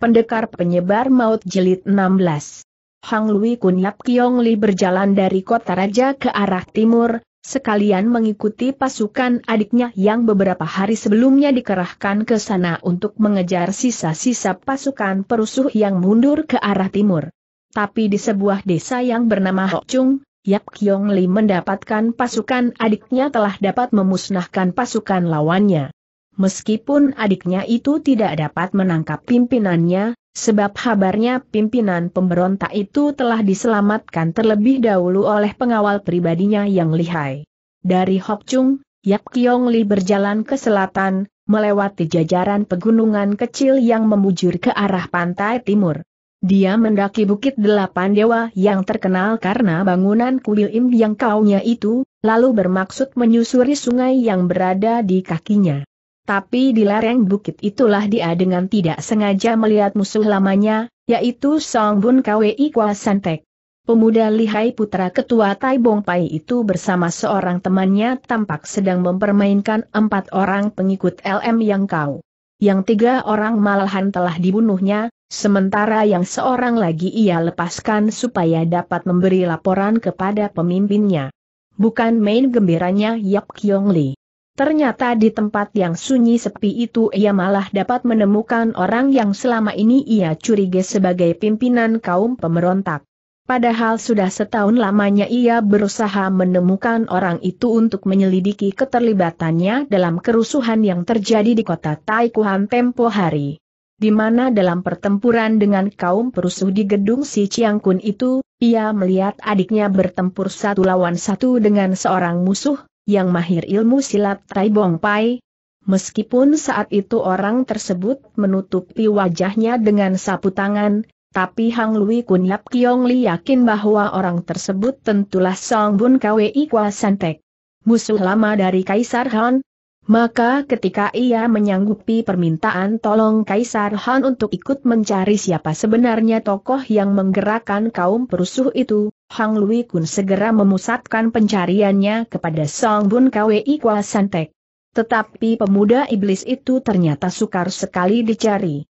Pendekar Penyebar Maut Jelit 16 Hang Lui Kun Yap Kiong Li berjalan dari kota raja ke arah timur, sekalian mengikuti pasukan adiknya yang beberapa hari sebelumnya dikerahkan ke sana untuk mengejar sisa-sisa pasukan perusuh yang mundur ke arah timur. Tapi di sebuah desa yang bernama Chung, Yap Kiong Li mendapatkan pasukan adiknya telah dapat memusnahkan pasukan lawannya meskipun adiknya itu tidak dapat menangkap pimpinannya, sebab kabarnya pimpinan pemberontak itu telah diselamatkan terlebih dahulu oleh pengawal pribadinya yang lihai. Dari Chung, Yap Kiong Li berjalan ke selatan, melewati jajaran pegunungan kecil yang membujur ke arah pantai timur. Dia mendaki Bukit Delapan Dewa yang terkenal karena bangunan kuil Im yang kaunya itu, lalu bermaksud menyusuri sungai yang berada di kakinya tapi di lereng bukit itulah dia dengan tidak sengaja melihat musuh lamanya, yaitu Song Bun Kwei Kwa Santek. Pemuda lihai putra ketua Tai Bong Pai itu bersama seorang temannya tampak sedang mempermainkan empat orang pengikut LM Yang Kau. Yang tiga orang malahan telah dibunuhnya, sementara yang seorang lagi ia lepaskan supaya dapat memberi laporan kepada pemimpinnya. Bukan main gembiranya Yap Kyong Lee. Ternyata di tempat yang sunyi sepi itu ia malah dapat menemukan orang yang selama ini ia curiga sebagai pimpinan kaum pemberontak. Padahal sudah setahun lamanya ia berusaha menemukan orang itu untuk menyelidiki keterlibatannya dalam kerusuhan yang terjadi di kota Taikuhan tempo hari. Di mana dalam pertempuran dengan kaum perusuh di gedung si Chiang Kun itu, ia melihat adiknya bertempur satu lawan satu dengan seorang musuh, yang mahir ilmu silat Tai Bong Pai. Meskipun saat itu orang tersebut menutupi wajahnya dengan sapu tangan, tapi Hang Lui Kun Yap Kiong Li yakin bahwa orang tersebut tentulah Song Bun Kwei Kwa Santek. Musuh lama dari Kaisar Han, maka ketika ia menyanggupi permintaan tolong Kaisar Han untuk ikut mencari siapa sebenarnya tokoh yang menggerakkan kaum perusuh itu, Hang Lui Kun segera memusatkan pencariannya kepada Song Bun Kwei Kwa Santek. Tetapi pemuda iblis itu ternyata sukar sekali dicari.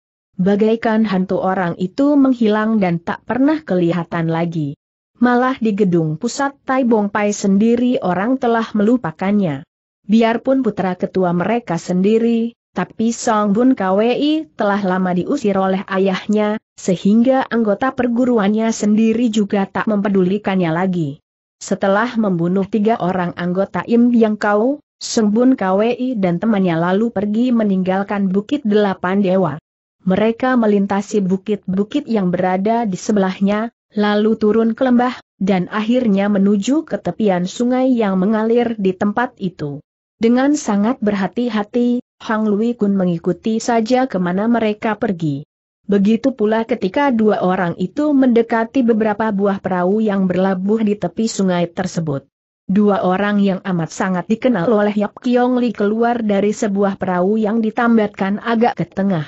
Bagaikan hantu orang itu menghilang dan tak pernah kelihatan lagi. Malah di gedung pusat Tai Bong Pai sendiri orang telah melupakannya. Biarpun putra ketua mereka sendiri, tapi Song Bun Kwei telah lama diusir oleh ayahnya, sehingga anggota perguruannya sendiri juga tak mempedulikannya lagi. Setelah membunuh tiga orang anggota Im Yang Kau, Song Bun Kwei dan temannya lalu pergi meninggalkan Bukit Delapan Dewa. Mereka melintasi bukit-bukit yang berada di sebelahnya, lalu turun ke lembah, dan akhirnya menuju ke tepian sungai yang mengalir di tempat itu. Dengan sangat berhati-hati, Hang Lui Kun mengikuti saja kemana mereka pergi. Begitu pula ketika dua orang itu mendekati beberapa buah perahu yang berlabuh di tepi sungai tersebut. Dua orang yang amat sangat dikenal oleh Yap Kiong Li keluar dari sebuah perahu yang ditambatkan agak ke tengah.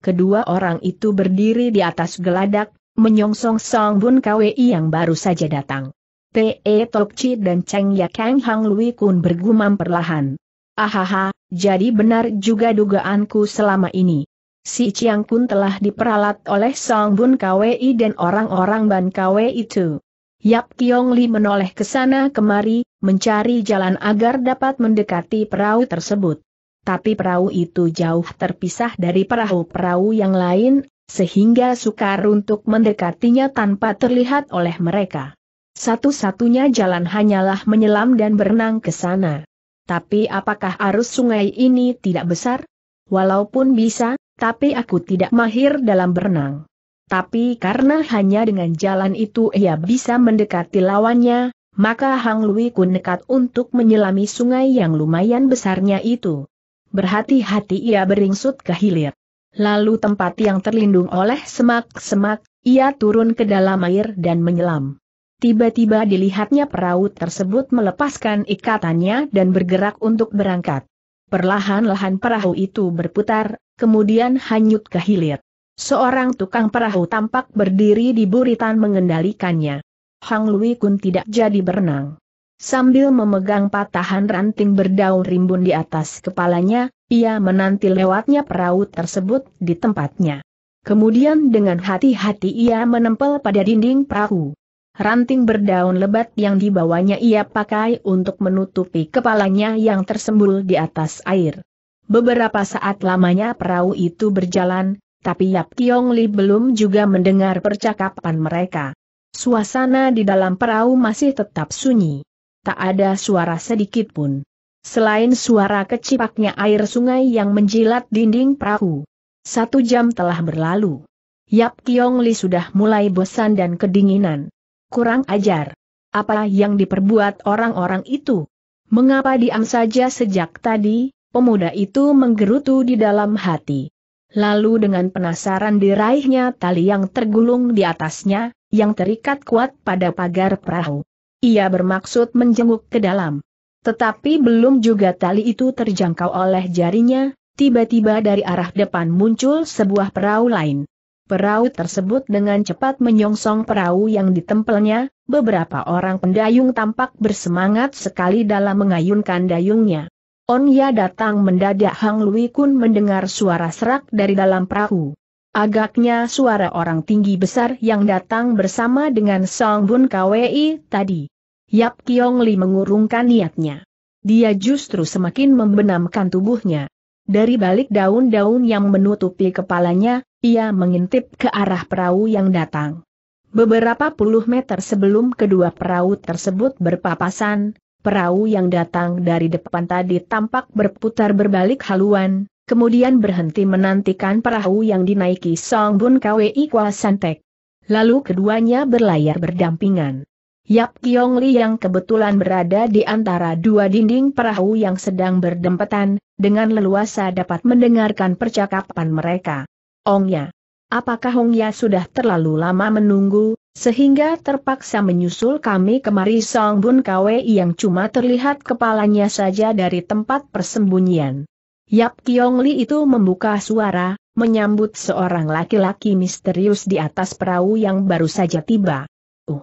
Kedua orang itu berdiri di atas geladak, menyongsong Song Bun Kwei yang baru saja datang. Te Tokci dan Cheng Ya Kang Hang Lui Kun bergumam perlahan. Ahaha, jadi benar juga dugaanku selama ini. Si Chiang Kun telah diperalat oleh Song Bun KWI dan orang-orang Ban KWI itu. Yap Kiong Li menoleh ke sana kemari, mencari jalan agar dapat mendekati perahu tersebut. Tapi perahu itu jauh terpisah dari perahu-perahu yang lain, sehingga sukar untuk mendekatinya tanpa terlihat oleh mereka. Satu-satunya jalan hanyalah menyelam dan berenang ke sana. Tapi apakah arus sungai ini tidak besar? Walaupun bisa, tapi aku tidak mahir dalam berenang. Tapi karena hanya dengan jalan itu ia bisa mendekati lawannya, maka Hang Lui ku nekat untuk menyelami sungai yang lumayan besarnya itu. Berhati-hati ia beringsut ke hilir. Lalu tempat yang terlindung oleh semak-semak, ia turun ke dalam air dan menyelam. Tiba-tiba dilihatnya perahu tersebut melepaskan ikatannya dan bergerak untuk berangkat. Perlahan-lahan perahu itu berputar, kemudian hanyut ke hilir. Seorang tukang perahu tampak berdiri di buritan mengendalikannya. Hang Lui Kun tidak jadi berenang. Sambil memegang patahan ranting berdaun rimbun di atas kepalanya, ia menanti lewatnya perahu tersebut di tempatnya. Kemudian dengan hati-hati ia menempel pada dinding perahu ranting berdaun lebat yang dibawanya ia pakai untuk menutupi kepalanya yang tersembul di atas air. Beberapa saat lamanya perahu itu berjalan, tapi Yap Kiong Li belum juga mendengar percakapan mereka. Suasana di dalam perahu masih tetap sunyi. Tak ada suara sedikit pun. Selain suara kecipaknya air sungai yang menjilat dinding perahu. Satu jam telah berlalu. Yap Kiong Li sudah mulai bosan dan kedinginan kurang ajar. Apa yang diperbuat orang-orang itu? Mengapa diam saja sejak tadi, pemuda itu menggerutu di dalam hati. Lalu dengan penasaran diraihnya tali yang tergulung di atasnya, yang terikat kuat pada pagar perahu. Ia bermaksud menjenguk ke dalam. Tetapi belum juga tali itu terjangkau oleh jarinya, tiba-tiba dari arah depan muncul sebuah perahu lain. Perahu tersebut dengan cepat menyongsong perahu yang ditempelnya, beberapa orang pendayung tampak bersemangat sekali dalam mengayunkan dayungnya. Onya datang mendadak Hang Lui Kun mendengar suara serak dari dalam perahu. Agaknya suara orang tinggi besar yang datang bersama dengan Song Bun Kwei tadi. Yap Kiong Li mengurungkan niatnya. Dia justru semakin membenamkan tubuhnya. Dari balik daun-daun yang menutupi kepalanya, ia mengintip ke arah perahu yang datang. Beberapa puluh meter sebelum kedua perahu tersebut berpapasan, perahu yang datang dari depan tadi tampak berputar berbalik haluan, kemudian berhenti menantikan perahu yang dinaiki Song Bun Kwei Kwa Santek. Lalu keduanya berlayar berdampingan. Yap Kiong Li yang kebetulan berada di antara dua dinding perahu yang sedang berdempetan, dengan leluasa dapat mendengarkan percakapan mereka. Ongya. Apakah Ongya sudah terlalu lama menunggu, sehingga terpaksa menyusul kami kemari Song Bun Kwe yang cuma terlihat kepalanya saja dari tempat persembunyian. Yap Kiong Li itu membuka suara, menyambut seorang laki-laki misterius di atas perahu yang baru saja tiba. Uh,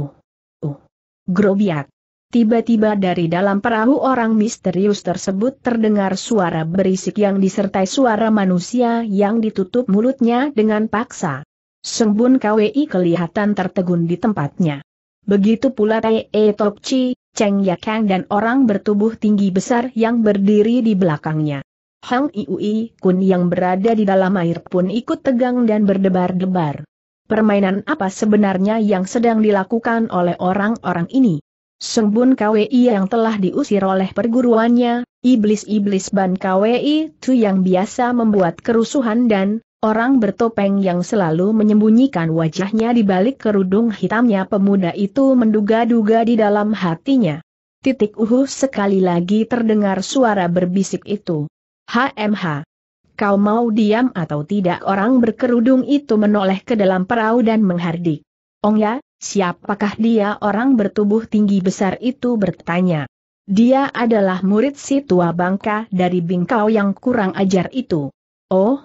uh, uh. Grobiak. Tiba-tiba dari dalam perahu orang misterius tersebut terdengar suara berisik yang disertai suara manusia yang ditutup mulutnya dengan paksa. Sembun KWI kelihatan tertegun di tempatnya. Begitu pula Tae Chi, Cheng Yakang dan orang bertubuh tinggi besar yang berdiri di belakangnya. Hang Iui Kun yang berada di dalam air pun ikut tegang dan berdebar-debar. Permainan apa sebenarnya yang sedang dilakukan oleh orang-orang ini? Sembun KWI yang telah diusir oleh perguruannya, iblis-iblis ban KWI itu yang biasa membuat kerusuhan dan orang bertopeng yang selalu menyembunyikan wajahnya di balik kerudung hitamnya pemuda itu menduga-duga di dalam hatinya. Titik uhu sekali lagi terdengar suara berbisik itu. HMH. Kau mau diam atau tidak orang berkerudung itu menoleh ke dalam perahu dan menghardik. Ong ya, Siapakah dia orang bertubuh tinggi besar itu bertanya. Dia adalah murid si tua bangka dari bingkau yang kurang ajar itu. Oh,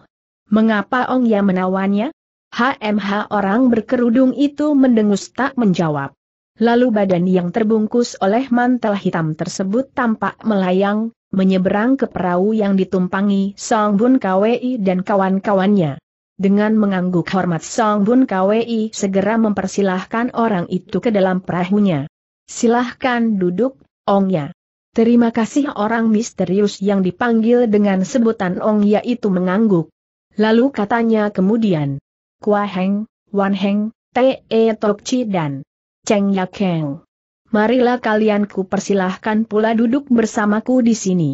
mengapa Ong Ya menawannya? HMH orang berkerudung itu mendengus tak menjawab. Lalu badan yang terbungkus oleh mantel hitam tersebut tampak melayang, menyeberang ke perahu yang ditumpangi Song Bun Kwei dan kawan-kawannya. Dengan mengangguk hormat Song Bun Kwei segera mempersilahkan orang itu ke dalam perahunya. Silahkan duduk, Ong Ya. Terima kasih orang misterius yang dipanggil dengan sebutan Ong Ya itu mengangguk. Lalu katanya kemudian, Kua Heng, Wan Heng, Te E Tok Chi dan Cheng Ya Keng. Marilah kalian ku persilahkan pula duduk bersamaku di sini.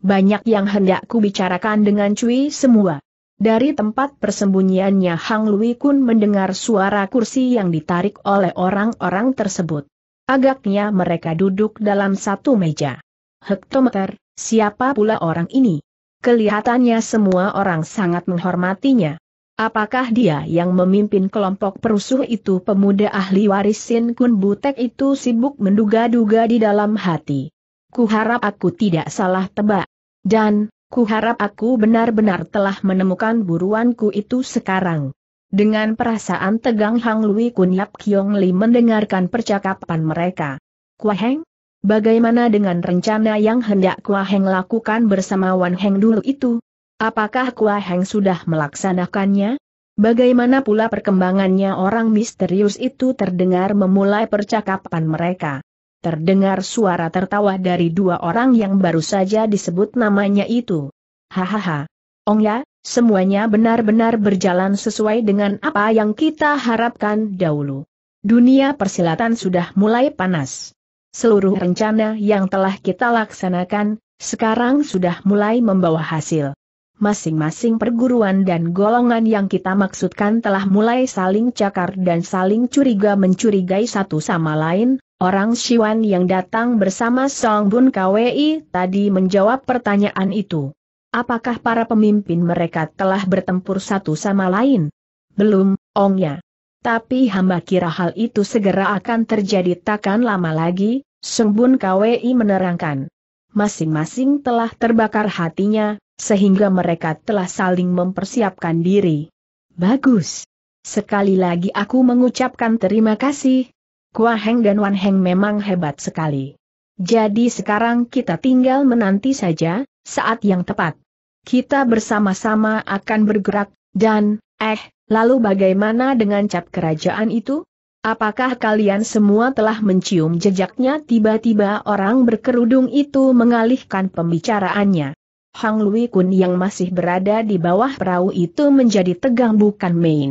Banyak yang hendak ku bicarakan dengan Cui semua. Dari tempat persembunyiannya Hang Lui Kun mendengar suara kursi yang ditarik oleh orang-orang tersebut. Agaknya mereka duduk dalam satu meja. Hektometer, siapa pula orang ini? Kelihatannya semua orang sangat menghormatinya. Apakah dia yang memimpin kelompok perusuh itu pemuda ahli waris Sin Kun Butek itu sibuk menduga-duga di dalam hati. Kuharap aku tidak salah tebak. Dan, Kuharap aku benar-benar telah menemukan buruanku itu sekarang. Dengan perasaan tegang Hang Lui Kun Yap Kiong Li mendengarkan percakapan mereka. Kuaheng? Bagaimana dengan rencana yang hendak Kuaheng lakukan bersama Wan Heng dulu itu? Apakah Kuaheng sudah melaksanakannya? Bagaimana pula perkembangannya orang misterius itu terdengar memulai percakapan mereka terdengar suara tertawa dari dua orang yang baru saja disebut namanya itu. Hahaha. Ong ya, semuanya benar-benar berjalan sesuai dengan apa yang kita harapkan dahulu. Dunia persilatan sudah mulai panas. Seluruh rencana yang telah kita laksanakan, sekarang sudah mulai membawa hasil. Masing-masing perguruan dan golongan yang kita maksudkan telah mulai saling cakar dan saling curiga mencurigai satu sama lain, Orang Siwan yang datang bersama Song Bun KWI tadi menjawab pertanyaan itu. Apakah para pemimpin mereka telah bertempur satu sama lain? Belum, ongnya. Tapi hamba kira hal itu segera akan terjadi takkan lama lagi, Song Bun KWI menerangkan. Masing-masing telah terbakar hatinya, sehingga mereka telah saling mempersiapkan diri. Bagus. Sekali lagi aku mengucapkan terima kasih, Kua Heng dan Wan Heng memang hebat sekali. Jadi sekarang kita tinggal menanti saja, saat yang tepat. Kita bersama-sama akan bergerak, dan, eh, lalu bagaimana dengan cap kerajaan itu? Apakah kalian semua telah mencium jejaknya tiba-tiba orang berkerudung itu mengalihkan pembicaraannya? Hang Lui Kun yang masih berada di bawah perahu itu menjadi tegang bukan main.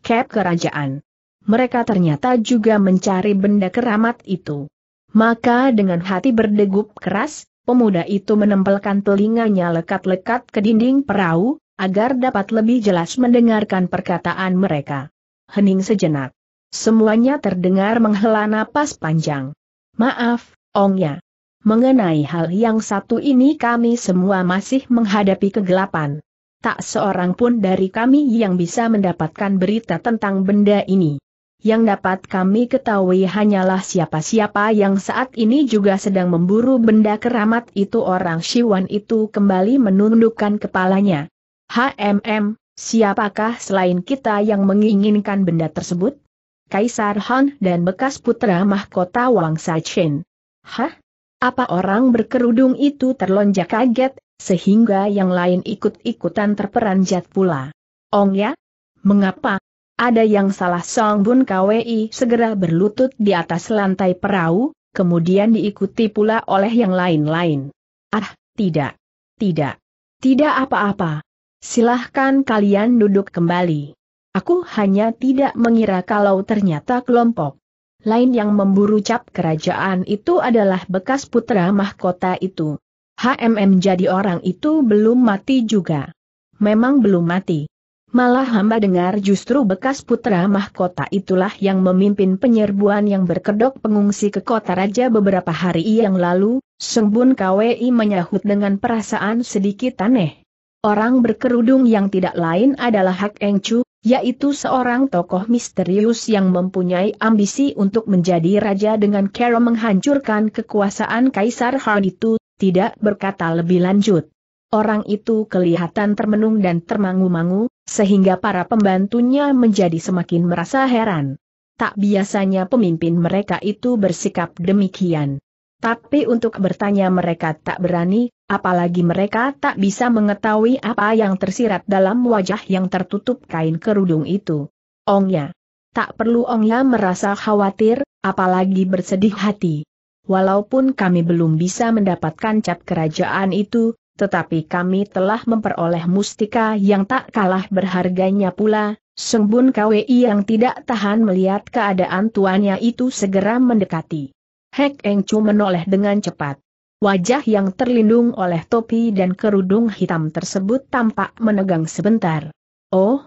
Cap kerajaan mereka ternyata juga mencari benda keramat itu. Maka dengan hati berdegup keras, pemuda itu menempelkan telinganya lekat-lekat ke dinding perahu, agar dapat lebih jelas mendengarkan perkataan mereka. Hening sejenak. Semuanya terdengar menghela napas panjang. Maaf, ongnya. Mengenai hal yang satu ini kami semua masih menghadapi kegelapan. Tak seorang pun dari kami yang bisa mendapatkan berita tentang benda ini. Yang dapat kami ketahui hanyalah siapa-siapa yang saat ini juga sedang memburu benda keramat itu orang Siwan itu kembali menundukkan kepalanya. HMM, siapakah selain kita yang menginginkan benda tersebut? Kaisar Han dan bekas putra mahkota Wangsa Chen. Hah? Apa orang berkerudung itu terlonjak kaget, sehingga yang lain ikut-ikutan terperanjat pula? Ong ya? Mengapa? Ada yang salah Song Bun Kwi segera berlutut di atas lantai perahu, kemudian diikuti pula oleh yang lain-lain. Ah, tidak. Tidak. Tidak apa-apa. Silahkan kalian duduk kembali. Aku hanya tidak mengira kalau ternyata kelompok lain yang memburu cap kerajaan itu adalah bekas putra mahkota itu. HMM jadi orang itu belum mati juga. Memang belum mati. Malah hamba dengar justru bekas putra mahkota itulah yang memimpin penyerbuan yang berkedok pengungsi ke kota raja beberapa hari yang lalu, Sembun KWI menyahut dengan perasaan sedikit aneh. Orang berkerudung yang tidak lain adalah Hak Eng Chu, yaitu seorang tokoh misterius yang mempunyai ambisi untuk menjadi raja dengan cara menghancurkan kekuasaan Kaisar Han itu, tidak berkata lebih lanjut. Orang itu kelihatan termenung dan termangu-mangu, sehingga para pembantunya menjadi semakin merasa heran. Tak biasanya pemimpin mereka itu bersikap demikian. Tapi untuk bertanya mereka tak berani, apalagi mereka tak bisa mengetahui apa yang tersirat dalam wajah yang tertutup kain kerudung itu. Ongya. Tak perlu Ongya merasa khawatir, apalagi bersedih hati. Walaupun kami belum bisa mendapatkan cat kerajaan itu, tetapi kami telah memperoleh mustika yang tak kalah berharganya pula, Sembun KWI yang tidak tahan melihat keadaan tuannya itu segera mendekati. Hek Eng Chu menoleh dengan cepat. Wajah yang terlindung oleh topi dan kerudung hitam tersebut tampak menegang sebentar. Oh,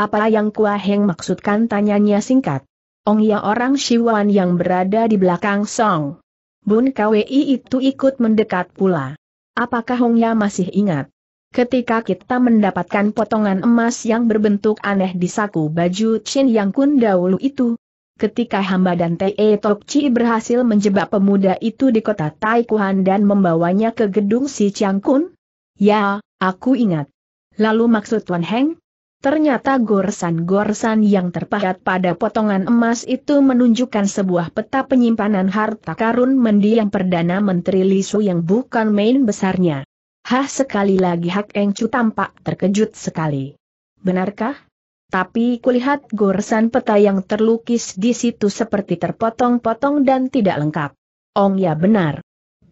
apa yang Kua Heng maksudkan tanyanya singkat. Ong Ya orang Siwan yang berada di belakang Song. Bun KWI itu ikut mendekat pula. Apakah Hongya masih ingat? Ketika kita mendapatkan potongan emas yang berbentuk aneh di saku baju Chin Yang Kun dahulu itu, ketika hamba dan Tei Tok Chi berhasil menjebak pemuda itu di kota Taikuhan dan membawanya ke gedung si Chiang Kun? Ya, aku ingat. Lalu maksud Wan Heng, Ternyata gorsan-gorsan yang terpahat pada potongan emas itu menunjukkan sebuah peta penyimpanan harta karun mendiang Perdana Menteri Lisu yang bukan main besarnya. Hah sekali lagi Hak Eng Chu tampak terkejut sekali. Benarkah? Tapi kulihat gorsan peta yang terlukis di situ seperti terpotong-potong dan tidak lengkap. Ong ya benar.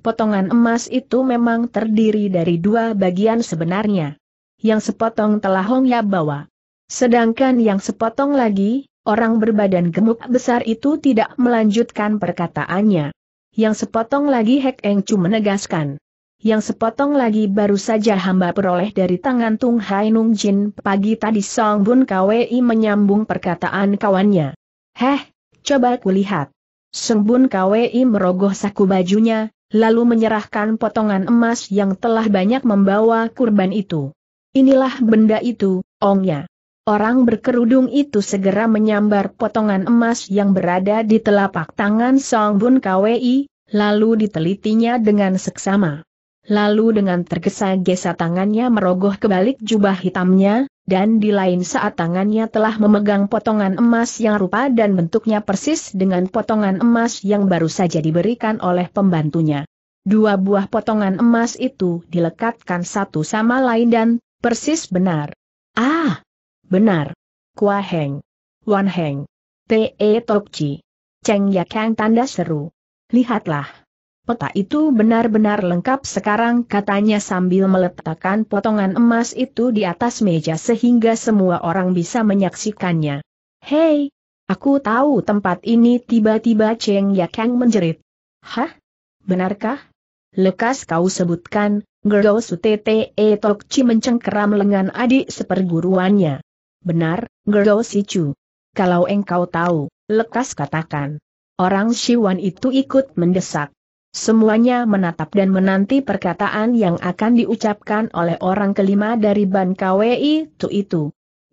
Potongan emas itu memang terdiri dari dua bagian sebenarnya yang sepotong telah Hong bawa. Sedangkan yang sepotong lagi, orang berbadan gemuk besar itu tidak melanjutkan perkataannya. Yang sepotong lagi Hek Eng Chu menegaskan. Yang sepotong lagi baru saja hamba peroleh dari tangan Tung Hai Nung Jin pagi tadi Song Bun Kwei menyambung perkataan kawannya. Heh, coba kulihat. Song Bun Kwei merogoh saku bajunya, lalu menyerahkan potongan emas yang telah banyak membawa kurban itu. Inilah benda itu, ongnya. Orang berkerudung itu segera menyambar potongan emas yang berada di telapak tangan Song Bun Kwei, lalu ditelitinya dengan seksama. Lalu dengan tergesa-gesa tangannya merogoh kebalik jubah hitamnya, dan di lain saat tangannya telah memegang potongan emas yang rupa dan bentuknya persis dengan potongan emas yang baru saja diberikan oleh pembantunya. Dua buah potongan emas itu dilekatkan satu sama lain dan Persis benar. Ah, benar. Kua Heng. Wan Heng. Tok e Tokci. Cheng Yakang tanda seru. Lihatlah. Peta itu benar-benar lengkap sekarang katanya sambil meletakkan potongan emas itu di atas meja sehingga semua orang bisa menyaksikannya. Hei, aku tahu tempat ini tiba-tiba Cheng Yakang menjerit. Hah? Benarkah? Lekas kau sebutkan, Gergo Sutete Tokci mencengkeram lengan adik seperguruannya. Benar, Gergo Sicu. Kalau engkau tahu, lekas katakan. Orang Siwan itu ikut mendesak. Semuanya menatap dan menanti perkataan yang akan diucapkan oleh orang kelima dari Ban KWI itu itu.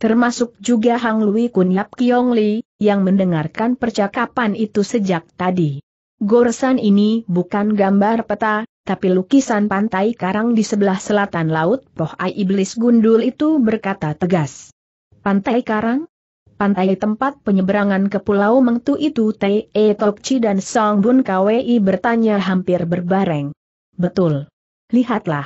Termasuk juga Hang Lui Kun Yap Kiong Li, yang mendengarkan percakapan itu sejak tadi. Goresan ini bukan gambar peta, tapi lukisan pantai karang di sebelah selatan laut ai Iblis Gundul itu berkata tegas. Pantai karang? Pantai tempat penyeberangan ke Pulau Mengtu itu T.E. E Tokci dan Song Bun Kwi bertanya hampir berbareng. Betul. Lihatlah.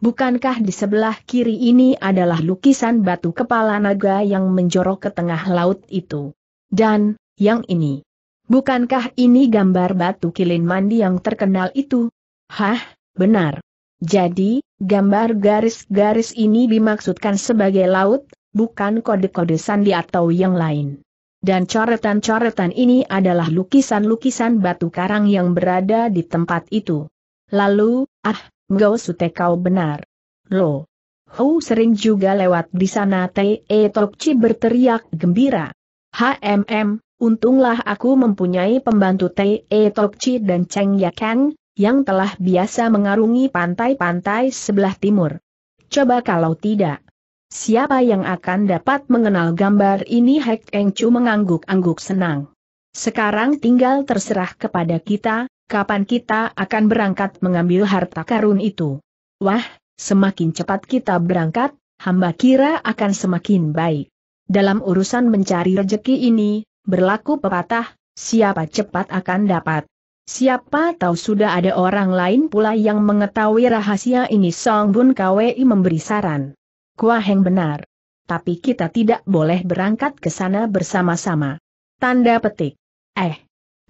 Bukankah di sebelah kiri ini adalah lukisan batu kepala naga yang menjorok ke tengah laut itu? Dan, yang ini. Bukankah ini gambar batu kilin mandi yang terkenal itu? Hah, benar. Jadi, gambar garis-garis ini dimaksudkan sebagai laut, bukan kode-kode sandi atau yang lain. Dan coretan-coretan ini adalah lukisan-lukisan batu karang yang berada di tempat itu. Lalu, ah, Ngau Sute kau benar. Lo. Hou sering juga lewat di sana Te e, Tokci berteriak gembira. HMM, untunglah aku mempunyai pembantu Te e, Tokci dan Cheng Yakan, yang telah biasa mengarungi pantai-pantai sebelah timur. Coba kalau tidak. Siapa yang akan dapat mengenal gambar ini Hek Eng Chu mengangguk-angguk senang. Sekarang tinggal terserah kepada kita, kapan kita akan berangkat mengambil harta karun itu. Wah, semakin cepat kita berangkat, hamba kira akan semakin baik. Dalam urusan mencari rejeki ini, berlaku pepatah, siapa cepat akan dapat, siapa tahu sudah ada orang lain pula yang mengetahui rahasia ini Song Bun Kwei memberi saran. Kua Heng benar. Tapi kita tidak boleh berangkat ke sana bersama-sama. Tanda petik. Eh.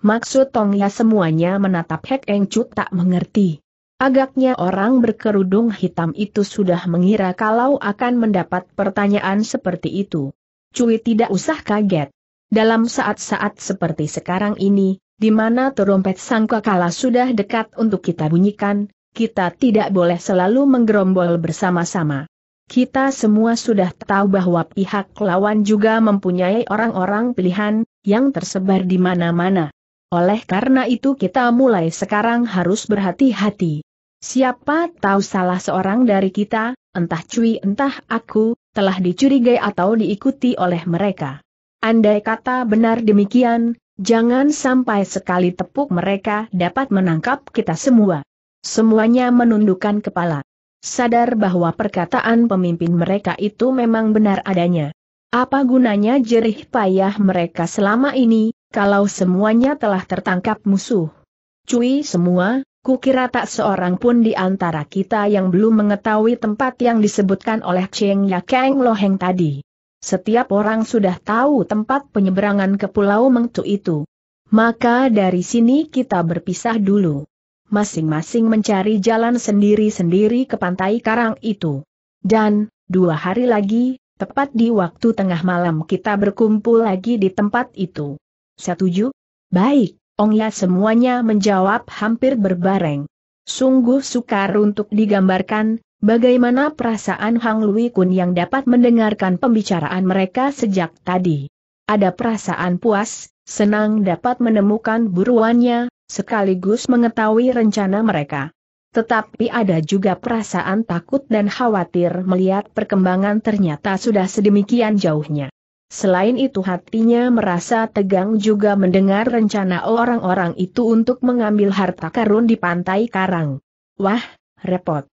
Maksud Tong ya semuanya menatap Hek Eng Chu tak mengerti. Agaknya orang berkerudung hitam itu sudah mengira kalau akan mendapat pertanyaan seperti itu. Cui tidak usah kaget. Dalam saat-saat seperti sekarang ini, di mana terompet sangkakala sudah dekat untuk kita bunyikan, kita tidak boleh selalu menggerombol bersama-sama. Kita semua sudah tahu bahwa pihak lawan juga mempunyai orang-orang pilihan, yang tersebar di mana-mana. Oleh karena itu kita mulai sekarang harus berhati-hati. Siapa tahu salah seorang dari kita, entah cuy entah aku, telah dicurigai atau diikuti oleh mereka. Andai kata benar demikian, Jangan sampai sekali tepuk mereka dapat menangkap kita semua. Semuanya menundukkan kepala. Sadar bahwa perkataan pemimpin mereka itu memang benar adanya. Apa gunanya jerih payah mereka selama ini, kalau semuanya telah tertangkap musuh? Cui semua, Kukira tak seorang pun di antara kita yang belum mengetahui tempat yang disebutkan oleh Cheng Ya Kang Loheng tadi. Setiap orang sudah tahu tempat penyeberangan ke Pulau Mengtu itu. Maka dari sini kita berpisah dulu. Masing-masing mencari jalan sendiri-sendiri ke pantai karang itu. Dan, dua hari lagi, tepat di waktu tengah malam kita berkumpul lagi di tempat itu. Setuju? Baik, Ongya semuanya menjawab hampir berbareng. Sungguh sukar untuk digambarkan, Bagaimana perasaan Hang Lui Kun yang dapat mendengarkan pembicaraan mereka sejak tadi? Ada perasaan puas, senang dapat menemukan buruannya, sekaligus mengetahui rencana mereka. Tetapi ada juga perasaan takut dan khawatir melihat perkembangan ternyata sudah sedemikian jauhnya. Selain itu hatinya merasa tegang juga mendengar rencana orang-orang itu untuk mengambil harta karun di pantai Karang. Wah, repot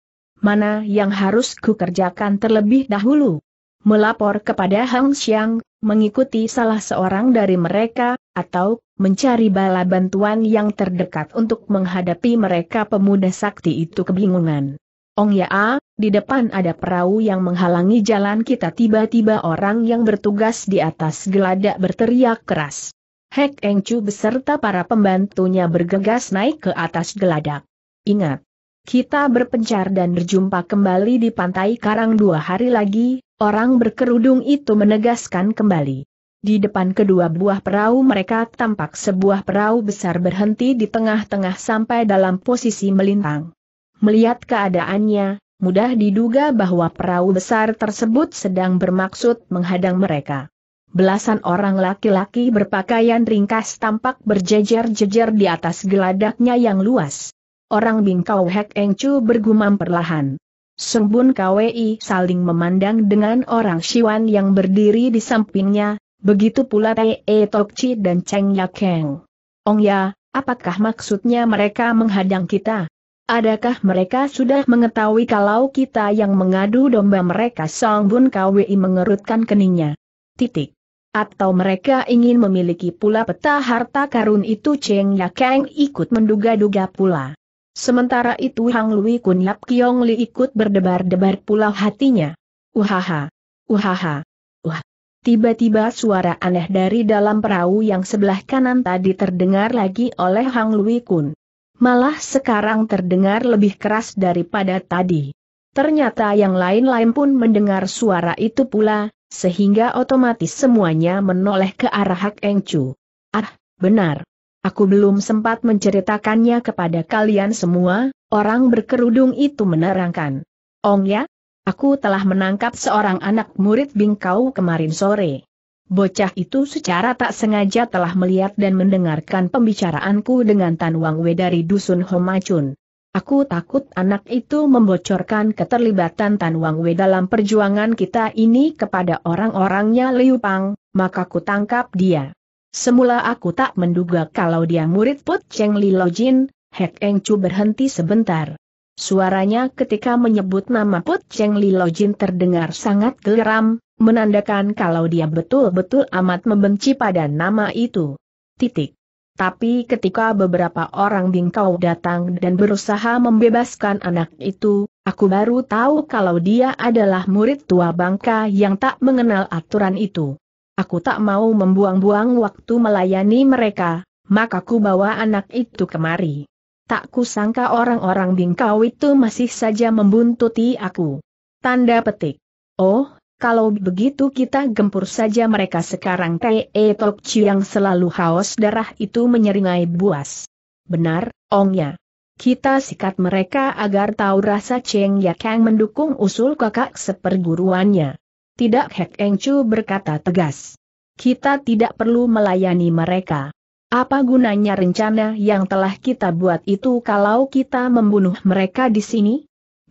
mana yang harus kukerjakan terlebih dahulu. Melapor kepada Hang Xiang, mengikuti salah seorang dari mereka, atau mencari bala bantuan yang terdekat untuk menghadapi mereka pemuda sakti itu kebingungan. Ong Ya, di depan ada perahu yang menghalangi jalan kita tiba-tiba orang yang bertugas di atas geladak berteriak keras. Hek Eng Chu beserta para pembantunya bergegas naik ke atas geladak. Ingat, kita berpencar dan berjumpa kembali di pantai Karang dua hari lagi, orang berkerudung itu menegaskan kembali. Di depan kedua buah perahu mereka tampak sebuah perahu besar berhenti di tengah-tengah sampai dalam posisi melintang. Melihat keadaannya, mudah diduga bahwa perahu besar tersebut sedang bermaksud menghadang mereka. Belasan orang laki-laki berpakaian ringkas tampak berjejer-jejer di atas geladaknya yang luas. Orang bingkau Hek Eng Chu bergumam perlahan. Sembun Kwei saling memandang dengan orang Siwan yang berdiri di sampingnya, begitu pula Tai E Tok Chi dan Cheng Ya Keng. Ong ya, apakah maksudnya mereka menghadang kita? Adakah mereka sudah mengetahui kalau kita yang mengadu domba mereka Song Bun Kwei mengerutkan keningnya? Titik. Atau mereka ingin memiliki pula peta harta karun itu Cheng Ya Keng ikut menduga-duga pula. Sementara itu Hang Lui Kun Yap Kiong Li ikut berdebar-debar pula hatinya. Uhaha. Uhaha. Wah. Tiba-tiba suara aneh dari dalam perahu yang sebelah kanan tadi terdengar lagi oleh Hang Lui Kun. Malah sekarang terdengar lebih keras daripada tadi. Ternyata yang lain-lain pun mendengar suara itu pula, sehingga otomatis semuanya menoleh ke arah Hak Eng Chu. Ah, benar. Aku belum sempat menceritakannya kepada kalian semua, orang berkerudung itu menerangkan. Ong ya, aku telah menangkap seorang anak murid bingkau kemarin sore. Bocah itu secara tak sengaja telah melihat dan mendengarkan pembicaraanku dengan Tan Wang Wei dari Dusun Homacun. Aku takut anak itu membocorkan keterlibatan Tan Wang Wei dalam perjuangan kita ini kepada orang-orangnya Liu Pang, maka ku tangkap dia. Semula aku tak menduga kalau dia murid Put Cheng Li Lo Jin, Hek Eng Chu berhenti sebentar. Suaranya ketika menyebut nama Put Cheng Li Lo Jin terdengar sangat geram, menandakan kalau dia betul-betul amat membenci pada nama itu. Titik. Tapi ketika beberapa orang bingkau datang dan berusaha membebaskan anak itu, aku baru tahu kalau dia adalah murid tua bangka yang tak mengenal aturan itu. Aku tak mau membuang-buang waktu melayani mereka, maka ku bawa anak itu kemari. Tak kusangka orang-orang bingkau itu masih saja membuntuti aku. Tanda petik. Oh, kalau begitu kita gempur saja mereka sekarang Te e Tok yang selalu haus darah itu menyeringai buas. Benar, Ong ongnya. Kita sikat mereka agar tahu rasa Cheng Ya Kang mendukung usul kakak seperguruannya. Tidak Hek Eng Chu berkata tegas. Kita tidak perlu melayani mereka. Apa gunanya rencana yang telah kita buat itu kalau kita membunuh mereka di sini?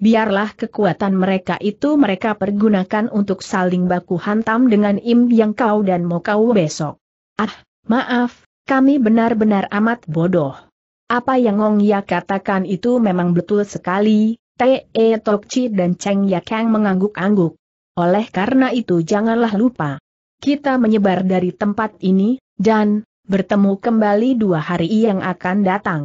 Biarlah kekuatan mereka itu mereka pergunakan untuk saling baku hantam dengan Im Yang Kau dan Mo Kau besok. Ah, maaf, kami benar-benar amat bodoh. Apa yang Ong Ya katakan itu memang betul sekali, T.E. Tok Chi dan Cheng Ya Kang mengangguk-angguk. Oleh karena itu janganlah lupa. Kita menyebar dari tempat ini, dan, bertemu kembali dua hari yang akan datang.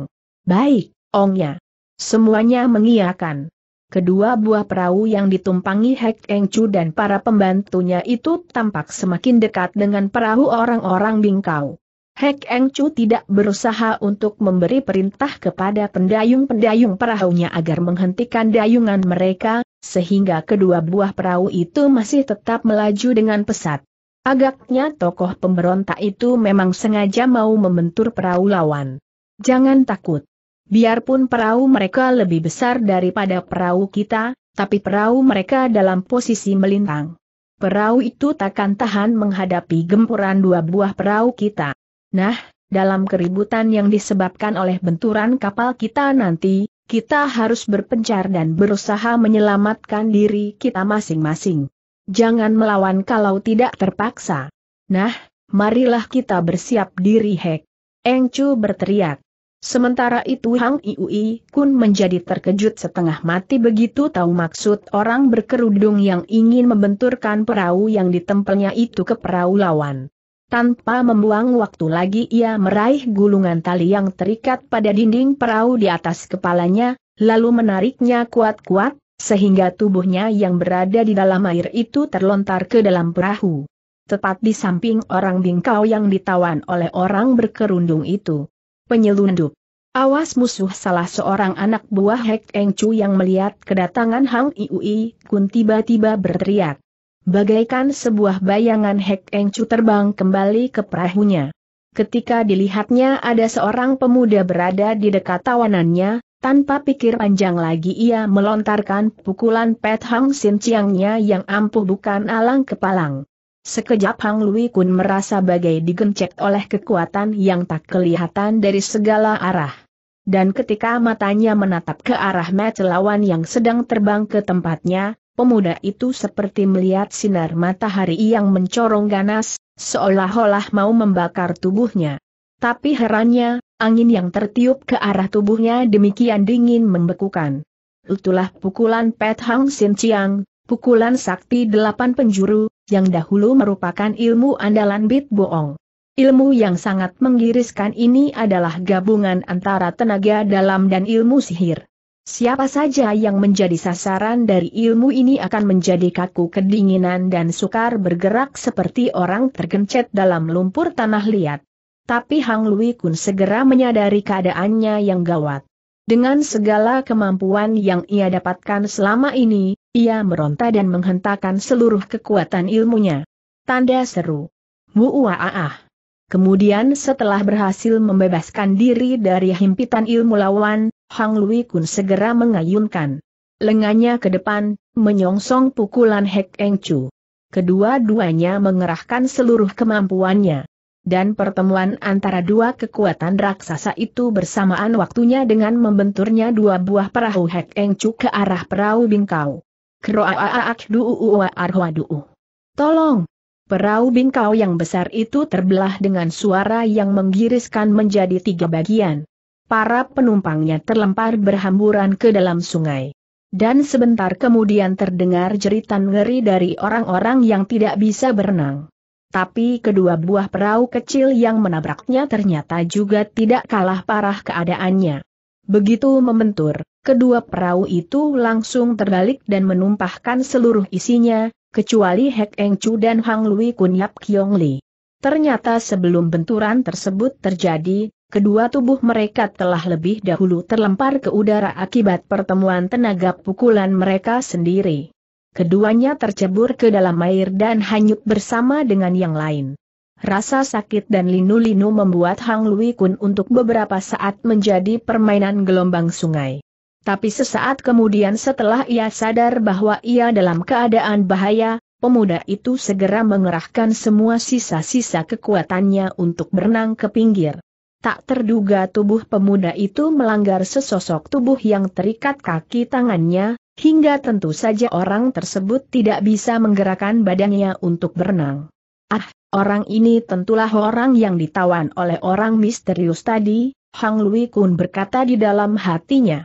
Baik, ongnya. Semuanya mengiakan. Kedua buah perahu yang ditumpangi Hek Eng Chu dan para pembantunya itu tampak semakin dekat dengan perahu orang-orang bingkau. Hek Eng Chu tidak berusaha untuk memberi perintah kepada pendayung-pendayung perahunya agar menghentikan dayungan mereka, sehingga kedua buah perahu itu masih tetap melaju dengan pesat. Agaknya tokoh pemberontak itu memang sengaja mau membentur perahu lawan. Jangan takut. Biarpun perahu mereka lebih besar daripada perahu kita, tapi perahu mereka dalam posisi melintang. Perahu itu takkan tahan menghadapi gempuran dua buah perahu kita. Nah, dalam keributan yang disebabkan oleh benturan kapal kita nanti, kita harus berpencar dan berusaha menyelamatkan diri kita masing-masing. Jangan melawan kalau tidak terpaksa. Nah, marilah kita bersiap diri Hek. Eng Chu berteriak. Sementara itu Hang Iui Kun menjadi terkejut setengah mati begitu tahu maksud orang berkerudung yang ingin membenturkan perahu yang ditempelnya itu ke perahu lawan. Tanpa membuang waktu lagi ia meraih gulungan tali yang terikat pada dinding perahu di atas kepalanya, lalu menariknya kuat-kuat, sehingga tubuhnya yang berada di dalam air itu terlontar ke dalam perahu. Tepat di samping orang bingkau yang ditawan oleh orang berkerundung itu. Penyelundup. Awas musuh salah seorang anak buah Hek Eng Chu yang melihat kedatangan Hang Iui kun tiba-tiba berteriak. Bagaikan sebuah bayangan Hek Eng Chu terbang kembali ke perahunya. Ketika dilihatnya ada seorang pemuda berada di dekat tawanannya, tanpa pikir panjang lagi ia melontarkan pukulan Pet Hang Sin Chiangnya yang ampuh bukan alang kepalang. Sekejap Hang Lui Kun merasa bagai digencet oleh kekuatan yang tak kelihatan dari segala arah. Dan ketika matanya menatap ke arah match lawan yang sedang terbang ke tempatnya, pemuda itu seperti melihat sinar matahari yang mencorong ganas, seolah-olah mau membakar tubuhnya. Tapi herannya, angin yang tertiup ke arah tubuhnya demikian dingin membekukan. Itulah pukulan Pet Hang Sin Chiang, pukulan sakti delapan penjuru, yang dahulu merupakan ilmu andalan Bit Boong. Ilmu yang sangat menggiriskan ini adalah gabungan antara tenaga dalam dan ilmu sihir. Siapa saja yang menjadi sasaran dari ilmu ini akan menjadi kaku kedinginan dan sukar bergerak seperti orang tergencet dalam lumpur tanah liat. Tapi Hang Lui Kun segera menyadari keadaannya yang gawat. Dengan segala kemampuan yang ia dapatkan selama ini, ia meronta dan menghentakkan seluruh kekuatan ilmunya. Tanda seru. Mu'ua'ah. Kemudian setelah berhasil membebaskan diri dari himpitan ilmu lawan, Hang Lui Kun segera mengayunkan lengannya ke depan, menyongsong pukulan Hek Eng Chu. Kedua-duanya mengerahkan seluruh kemampuannya. Dan pertemuan antara dua kekuatan raksasa itu bersamaan waktunya dengan membenturnya dua buah perahu Hek Eng Chu ke arah perahu Bingkau. duu. Tolong! Perahu Bingkau yang besar itu terbelah dengan suara yang menggiriskan menjadi tiga bagian para penumpangnya terlempar berhamburan ke dalam sungai. Dan sebentar kemudian terdengar jeritan ngeri dari orang-orang yang tidak bisa berenang. Tapi kedua buah perahu kecil yang menabraknya ternyata juga tidak kalah parah keadaannya. Begitu membentur, kedua perahu itu langsung terbalik dan menumpahkan seluruh isinya, kecuali Hek Eng Chu dan Hang Lui Kun Yap Kiong Li. Ternyata sebelum benturan tersebut terjadi, kedua tubuh mereka telah lebih dahulu terlempar ke udara akibat pertemuan tenaga pukulan mereka sendiri. Keduanya tercebur ke dalam air dan hanyut bersama dengan yang lain. Rasa sakit dan linu-linu membuat Hang Lui Kun untuk beberapa saat menjadi permainan gelombang sungai. Tapi sesaat kemudian setelah ia sadar bahwa ia dalam keadaan bahaya, pemuda itu segera mengerahkan semua sisa-sisa kekuatannya untuk berenang ke pinggir. Tak terduga tubuh pemuda itu melanggar sesosok tubuh yang terikat kaki tangannya, hingga tentu saja orang tersebut tidak bisa menggerakkan badannya untuk berenang. Ah, orang ini tentulah orang yang ditawan oleh orang misterius tadi, Hang Lui Kun berkata di dalam hatinya.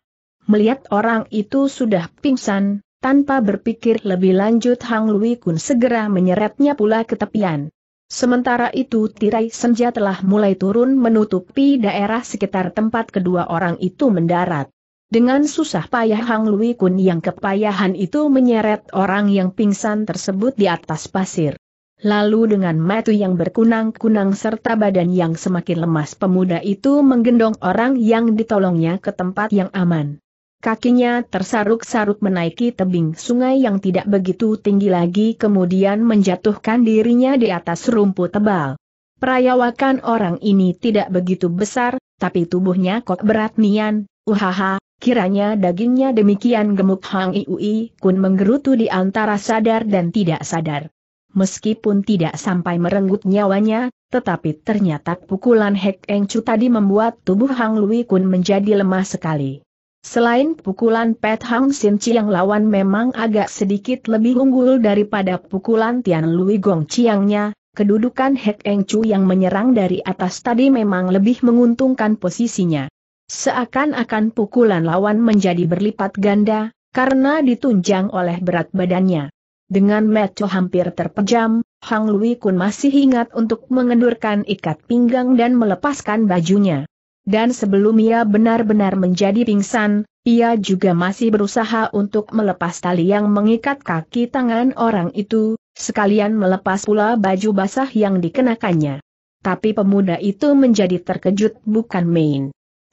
Melihat orang itu sudah pingsan, tanpa berpikir lebih lanjut Hang Lui Kun segera menyeretnya pula ke tepian. Sementara itu tirai senja telah mulai turun menutupi daerah sekitar tempat kedua orang itu mendarat. Dengan susah payah Hang Lui Kun yang kepayahan itu menyeret orang yang pingsan tersebut di atas pasir. Lalu dengan mata yang berkunang-kunang serta badan yang semakin lemas pemuda itu menggendong orang yang ditolongnya ke tempat yang aman. Kakinya tersaruk-saruk menaiki tebing sungai yang tidak begitu tinggi lagi kemudian menjatuhkan dirinya di atas rumput tebal. Perayawakan orang ini tidak begitu besar, tapi tubuhnya kok berat nian, uhaha, kiranya dagingnya demikian gemuk Hang Iui kun menggerutu di antara sadar dan tidak sadar. Meskipun tidak sampai merenggut nyawanya, tetapi ternyata pukulan Hek Eng Chu tadi membuat tubuh Hang Lui kun menjadi lemah sekali. Selain pukulan Pet Hang Sin Chiang lawan memang agak sedikit lebih unggul daripada pukulan Tian Lui Gong Chiangnya, kedudukan Hek Eng Chu yang menyerang dari atas tadi memang lebih menguntungkan posisinya. Seakan-akan pukulan lawan menjadi berlipat ganda, karena ditunjang oleh berat badannya. Dengan Mecho hampir terpejam, Hang Lui Kun masih ingat untuk mengendurkan ikat pinggang dan melepaskan bajunya dan sebelum ia benar-benar menjadi pingsan, ia juga masih berusaha untuk melepas tali yang mengikat kaki tangan orang itu, sekalian melepas pula baju basah yang dikenakannya. Tapi pemuda itu menjadi terkejut bukan main.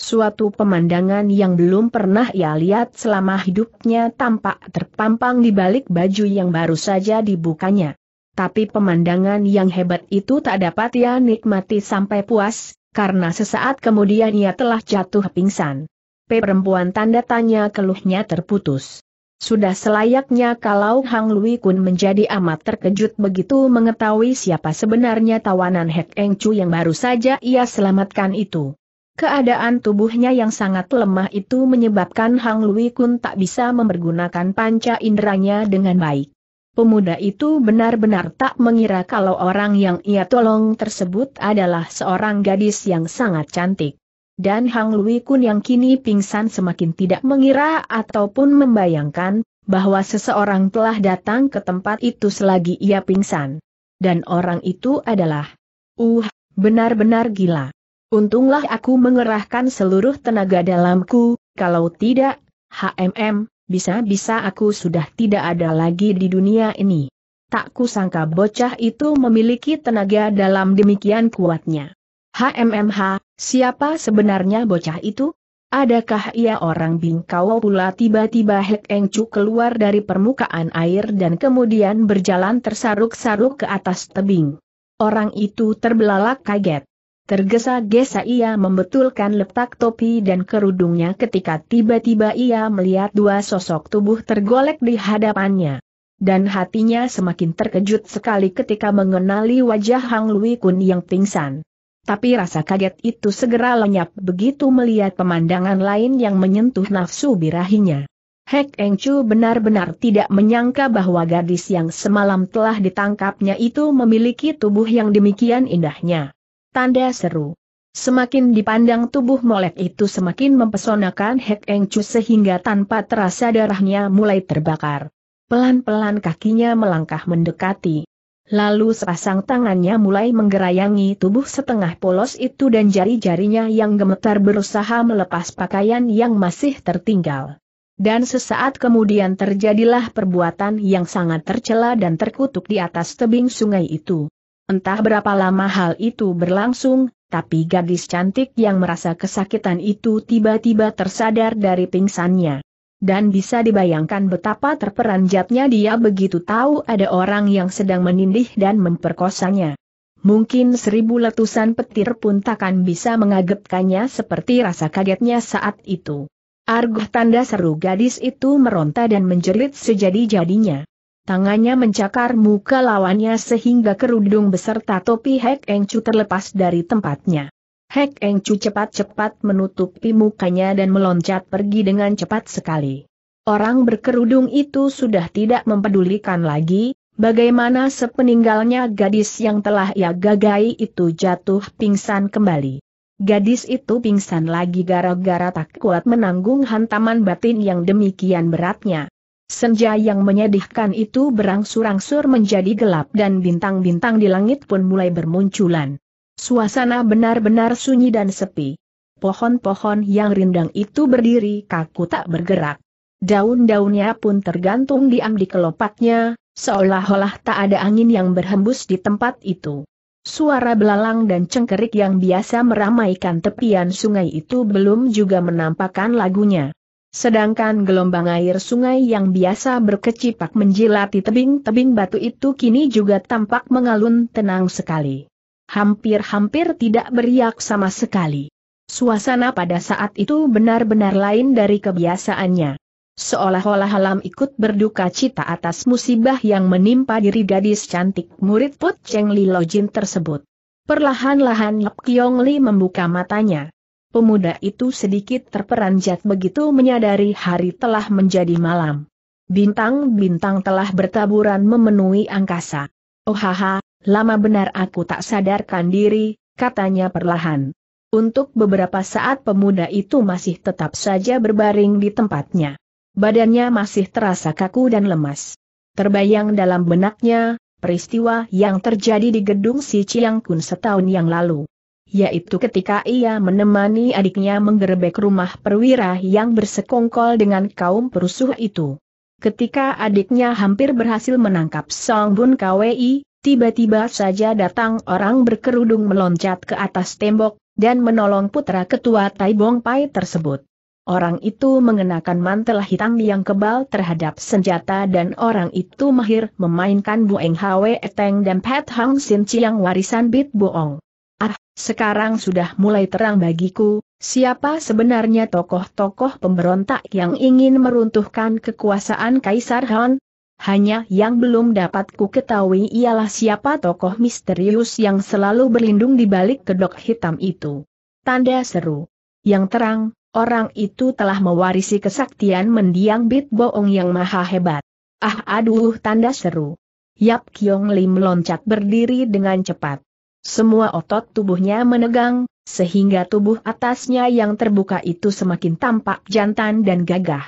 Suatu pemandangan yang belum pernah ia lihat selama hidupnya tampak terpampang di balik baju yang baru saja dibukanya. Tapi pemandangan yang hebat itu tak dapat ia nikmati sampai puas, karena sesaat kemudian ia telah jatuh pingsan. P perempuan tanda tanya keluhnya terputus. Sudah selayaknya kalau Hang Lui Kun menjadi amat terkejut begitu mengetahui siapa sebenarnya tawanan Hek Eng Chu yang baru saja ia selamatkan itu. Keadaan tubuhnya yang sangat lemah itu menyebabkan Hang Lui Kun tak bisa mempergunakan panca inderanya dengan baik. Pemuda itu benar-benar tak mengira kalau orang yang ia tolong tersebut adalah seorang gadis yang sangat cantik. Dan Hang Lui Kun yang kini pingsan semakin tidak mengira ataupun membayangkan bahwa seseorang telah datang ke tempat itu selagi ia pingsan. Dan orang itu adalah, uh, benar-benar gila. Untunglah aku mengerahkan seluruh tenaga dalamku, kalau tidak, HMM, bisa-bisa aku sudah tidak ada lagi di dunia ini. Tak kusangka bocah itu memiliki tenaga dalam demikian kuatnya. HMMH, siapa sebenarnya bocah itu? Adakah ia orang bingkau pula tiba-tiba Hek Eng Chu keluar dari permukaan air dan kemudian berjalan tersaruk-saruk ke atas tebing. Orang itu terbelalak kaget. Tergesa-gesa ia membetulkan letak topi dan kerudungnya ketika tiba-tiba ia melihat dua sosok tubuh tergolek di hadapannya. Dan hatinya semakin terkejut sekali ketika mengenali wajah Hang Lui Kun yang pingsan. Tapi rasa kaget itu segera lenyap begitu melihat pemandangan lain yang menyentuh nafsu birahinya. Hek Eng Chu benar-benar tidak menyangka bahwa gadis yang semalam telah ditangkapnya itu memiliki tubuh yang demikian indahnya. Tanda seru. Semakin dipandang tubuh molek itu semakin mempesonakan Hek Eng Chu sehingga tanpa terasa darahnya mulai terbakar. Pelan-pelan kakinya melangkah mendekati. Lalu sepasang tangannya mulai menggerayangi tubuh setengah polos itu dan jari-jarinya yang gemetar berusaha melepas pakaian yang masih tertinggal. Dan sesaat kemudian terjadilah perbuatan yang sangat tercela dan terkutuk di atas tebing sungai itu. Entah berapa lama hal itu berlangsung, tapi gadis cantik yang merasa kesakitan itu tiba-tiba tersadar dari pingsannya. Dan bisa dibayangkan betapa terperanjatnya dia begitu tahu ada orang yang sedang menindih dan memperkosanya. Mungkin seribu letusan petir pun takkan bisa mengagetkannya seperti rasa kagetnya saat itu. Argoh tanda seru gadis itu meronta dan menjerit sejadi-jadinya tangannya mencakar muka lawannya sehingga kerudung beserta topi Hek Eng Chu terlepas dari tempatnya. Hek Eng Chu cepat-cepat menutupi mukanya dan meloncat pergi dengan cepat sekali. Orang berkerudung itu sudah tidak mempedulikan lagi, bagaimana sepeninggalnya gadis yang telah ia gagai itu jatuh pingsan kembali. Gadis itu pingsan lagi gara-gara tak kuat menanggung hantaman batin yang demikian beratnya. Senja yang menyedihkan itu berangsur-angsur menjadi gelap dan bintang-bintang di langit pun mulai bermunculan. Suasana benar-benar sunyi dan sepi. Pohon-pohon yang rindang itu berdiri kaku tak bergerak. Daun-daunnya pun tergantung diam di kelopaknya, seolah-olah tak ada angin yang berhembus di tempat itu. Suara belalang dan cengkerik yang biasa meramaikan tepian sungai itu belum juga menampakkan lagunya. Sedangkan gelombang air sungai yang biasa berkecipak menjilati tebing-tebing batu itu kini juga tampak mengalun tenang sekali. Hampir-hampir tidak beriak sama sekali. Suasana pada saat itu benar-benar lain dari kebiasaannya. Seolah-olah alam ikut berduka cita atas musibah yang menimpa diri gadis cantik murid Put Cheng Li Lojin tersebut. Perlahan-lahan Lep Kiong Li membuka matanya. Pemuda itu sedikit terperanjat begitu menyadari hari telah menjadi malam. Bintang-bintang telah bertaburan memenuhi angkasa. Oh haha, lama benar aku tak sadarkan diri, katanya perlahan. Untuk beberapa saat pemuda itu masih tetap saja berbaring di tempatnya. Badannya masih terasa kaku dan lemas. Terbayang dalam benaknya, peristiwa yang terjadi di gedung si Chiang Kun setahun yang lalu yaitu ketika ia menemani adiknya menggerebek rumah perwira yang bersekongkol dengan kaum perusuh itu. Ketika adiknya hampir berhasil menangkap Song Bun Kwi, tiba-tiba saja datang orang berkerudung meloncat ke atas tembok, dan menolong putra ketua Tai Bong Pai tersebut. Orang itu mengenakan mantel hitam yang kebal terhadap senjata dan orang itu mahir memainkan Bueng Hwe Eteng dan Pat Hang Sin Chiang warisan Bit Boong. Ah, sekarang sudah mulai terang bagiku, siapa sebenarnya tokoh-tokoh pemberontak yang ingin meruntuhkan kekuasaan Kaisar Han? Hanya yang belum dapat ku ketahui ialah siapa tokoh misterius yang selalu berlindung di balik kedok hitam itu. Tanda seru. Yang terang, orang itu telah mewarisi kesaktian mendiang Bit Boong yang maha hebat. Ah aduh tanda seru. Yap Kiong Lim loncat berdiri dengan cepat. Semua otot tubuhnya menegang, sehingga tubuh atasnya yang terbuka itu semakin tampak jantan dan gagah.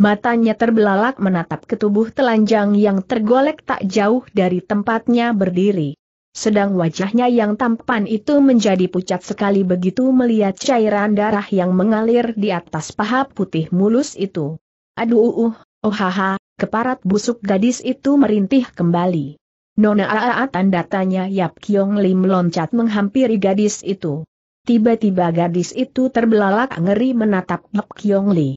Matanya terbelalak menatap ke tubuh telanjang yang tergolek tak jauh dari tempatnya berdiri. Sedang wajahnya yang tampan itu menjadi pucat sekali begitu melihat cairan darah yang mengalir di atas paha putih mulus itu. Aduh, uh, oh haha, keparat busuk gadis itu merintih kembali. Nona Aa tanda tanya Yap Kiong Lim loncat menghampiri gadis itu. Tiba-tiba gadis itu terbelalak ngeri menatap Yap Kiong Li.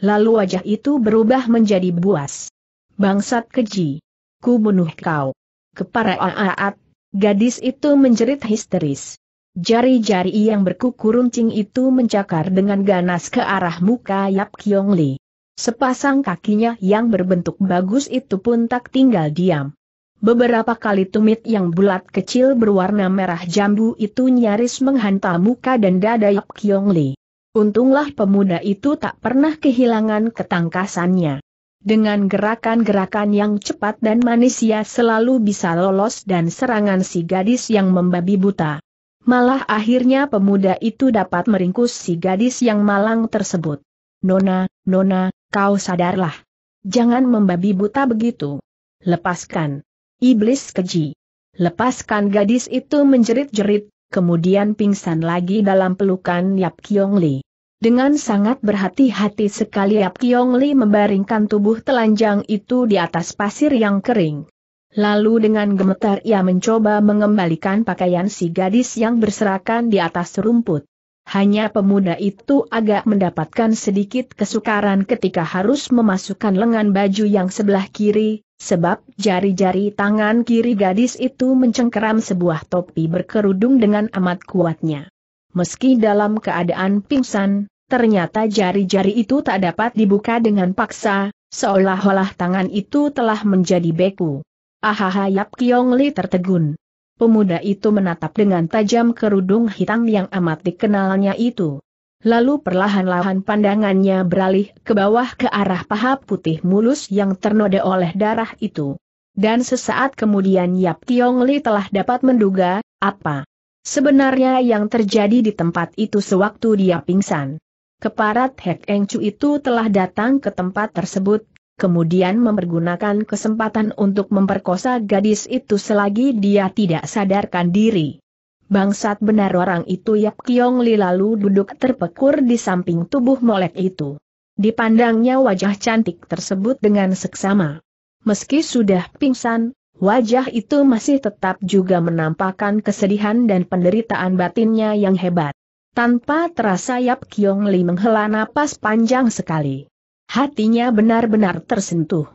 Lalu wajah itu berubah menjadi buas. Bangsat keji. Ku bunuh kau. Kepara Aat, gadis itu menjerit histeris. Jari-jari yang berkuku runcing itu mencakar dengan ganas ke arah muka Yap Kiong Li. Sepasang kakinya yang berbentuk bagus itu pun tak tinggal diam. Beberapa kali tumit yang bulat kecil berwarna merah jambu itu nyaris menghantam muka dan dada Yap Kyong Li. Untunglah pemuda itu tak pernah kehilangan ketangkasannya. Dengan gerakan-gerakan yang cepat dan manis ia selalu bisa lolos dan serangan si gadis yang membabi buta. Malah akhirnya pemuda itu dapat meringkus si gadis yang malang tersebut. Nona, Nona, kau sadarlah. Jangan membabi buta begitu. Lepaskan. Iblis keji. Lepaskan gadis itu menjerit-jerit, kemudian pingsan lagi dalam pelukan Yap Kiong Li. Dengan sangat berhati-hati sekali Yap Kiong Li membaringkan tubuh telanjang itu di atas pasir yang kering. Lalu dengan gemetar ia mencoba mengembalikan pakaian si gadis yang berserakan di atas rumput. Hanya pemuda itu agak mendapatkan sedikit kesukaran ketika harus memasukkan lengan baju yang sebelah kiri, sebab jari-jari tangan kiri gadis itu mencengkeram sebuah topi berkerudung dengan amat kuatnya. Meski dalam keadaan pingsan, ternyata jari-jari itu tak dapat dibuka dengan paksa, seolah-olah tangan itu telah menjadi beku. Ahaha Yap Kiong Li tertegun. Pemuda itu menatap dengan tajam kerudung hitam yang amat dikenalnya itu. Lalu perlahan-lahan pandangannya beralih ke bawah ke arah paha putih mulus yang ternoda oleh darah itu. Dan sesaat kemudian Yap Tiong Li telah dapat menduga, apa sebenarnya yang terjadi di tempat itu sewaktu dia pingsan. Keparat Hek Eng Chu itu telah datang ke tempat tersebut, kemudian mempergunakan kesempatan untuk memperkosa gadis itu selagi dia tidak sadarkan diri bangsat benar orang itu Yap Kiong Li lalu duduk terpekur di samping tubuh molek itu. Dipandangnya wajah cantik tersebut dengan seksama. Meski sudah pingsan, wajah itu masih tetap juga menampakkan kesedihan dan penderitaan batinnya yang hebat. Tanpa terasa Yap Kiong Li menghela napas panjang sekali. Hatinya benar-benar tersentuh.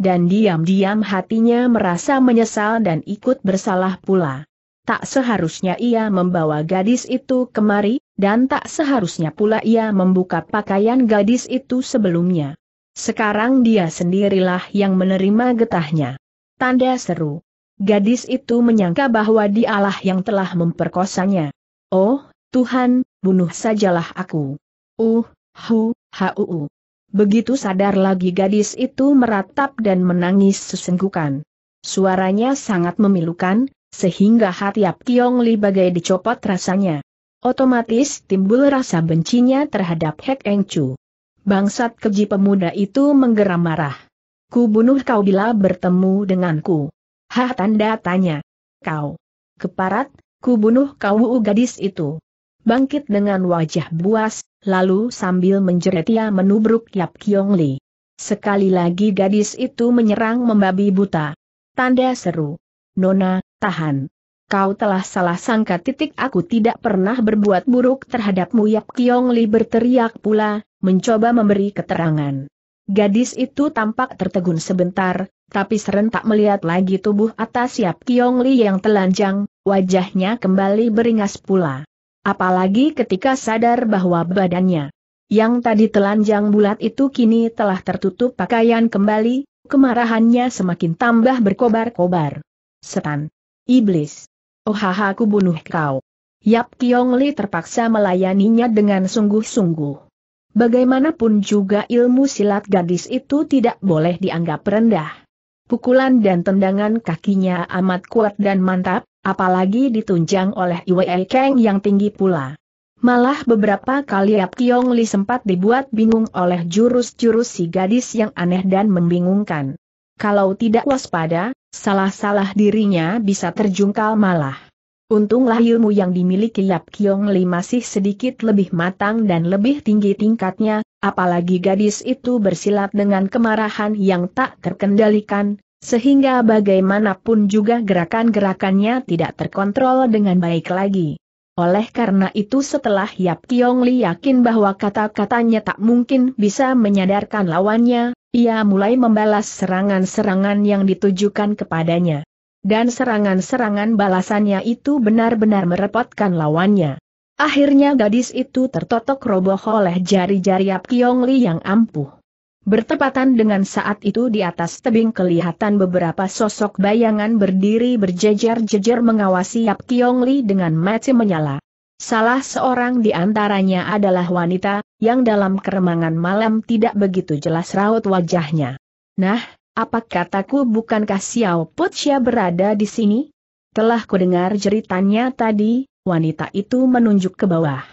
Dan diam-diam hatinya merasa menyesal dan ikut bersalah pula tak seharusnya ia membawa gadis itu kemari, dan tak seharusnya pula ia membuka pakaian gadis itu sebelumnya. Sekarang dia sendirilah yang menerima getahnya. Tanda seru. Gadis itu menyangka bahwa dialah yang telah memperkosanya. Oh, Tuhan, bunuh sajalah aku. Uh, hu, hau. Begitu sadar lagi gadis itu meratap dan menangis sesenggukan. Suaranya sangat memilukan, sehingga hati Yap Kiong Li bagai dicopot rasanya. Otomatis timbul rasa bencinya terhadap Hek Eng Chu. Bangsat keji pemuda itu menggeram marah. Ku bunuh kau bila bertemu denganku. Hah tanda tanya. Kau. Keparat, ku bunuh kau uu gadis itu. Bangkit dengan wajah buas, lalu sambil menjerit ia menubruk Yap Kiong Li. Sekali lagi gadis itu menyerang membabi buta. Tanda seru. Nona, Tahan. Kau telah salah sangka titik aku tidak pernah berbuat buruk terhadapmu Yap Kiong Li berteriak pula, mencoba memberi keterangan. Gadis itu tampak tertegun sebentar, tapi serentak melihat lagi tubuh atas Yap Kiong Li yang telanjang, wajahnya kembali beringas pula. Apalagi ketika sadar bahwa badannya yang tadi telanjang bulat itu kini telah tertutup pakaian kembali, kemarahannya semakin tambah berkobar-kobar. Setan. Iblis. Oh haha aku bunuh kau. Yap Kiong Li terpaksa melayaninya dengan sungguh-sungguh. Bagaimanapun juga ilmu silat gadis itu tidak boleh dianggap rendah. Pukulan dan tendangan kakinya amat kuat dan mantap, apalagi ditunjang oleh Iwei Kang yang tinggi pula. Malah beberapa kali Yap Kiong Li sempat dibuat bingung oleh jurus-jurus si gadis yang aneh dan membingungkan. Kalau tidak waspada, salah-salah dirinya bisa terjungkal malah. Untunglah ilmu yang dimiliki Yap Kiong Li masih sedikit lebih matang dan lebih tinggi tingkatnya, apalagi gadis itu bersilat dengan kemarahan yang tak terkendalikan, sehingga bagaimanapun juga gerakan-gerakannya tidak terkontrol dengan baik lagi. Oleh karena itu setelah Yap Kiong Li yakin bahwa kata-katanya tak mungkin bisa menyadarkan lawannya, ia mulai membalas serangan-serangan yang ditujukan kepadanya. Dan serangan-serangan balasannya itu benar-benar merepotkan lawannya. Akhirnya gadis itu tertotok roboh oleh jari-jari Ap Kiong Li yang ampuh. Bertepatan dengan saat itu di atas tebing kelihatan beberapa sosok bayangan berdiri berjejer-jejer mengawasi Yap Kiong Li dengan mata menyala. Salah seorang di antaranya adalah wanita, yang dalam keremangan malam tidak begitu jelas raut wajahnya. Nah, apa kataku bukankah Xiao Putia berada di sini? Telah kudengar ceritanya tadi, wanita itu menunjuk ke bawah.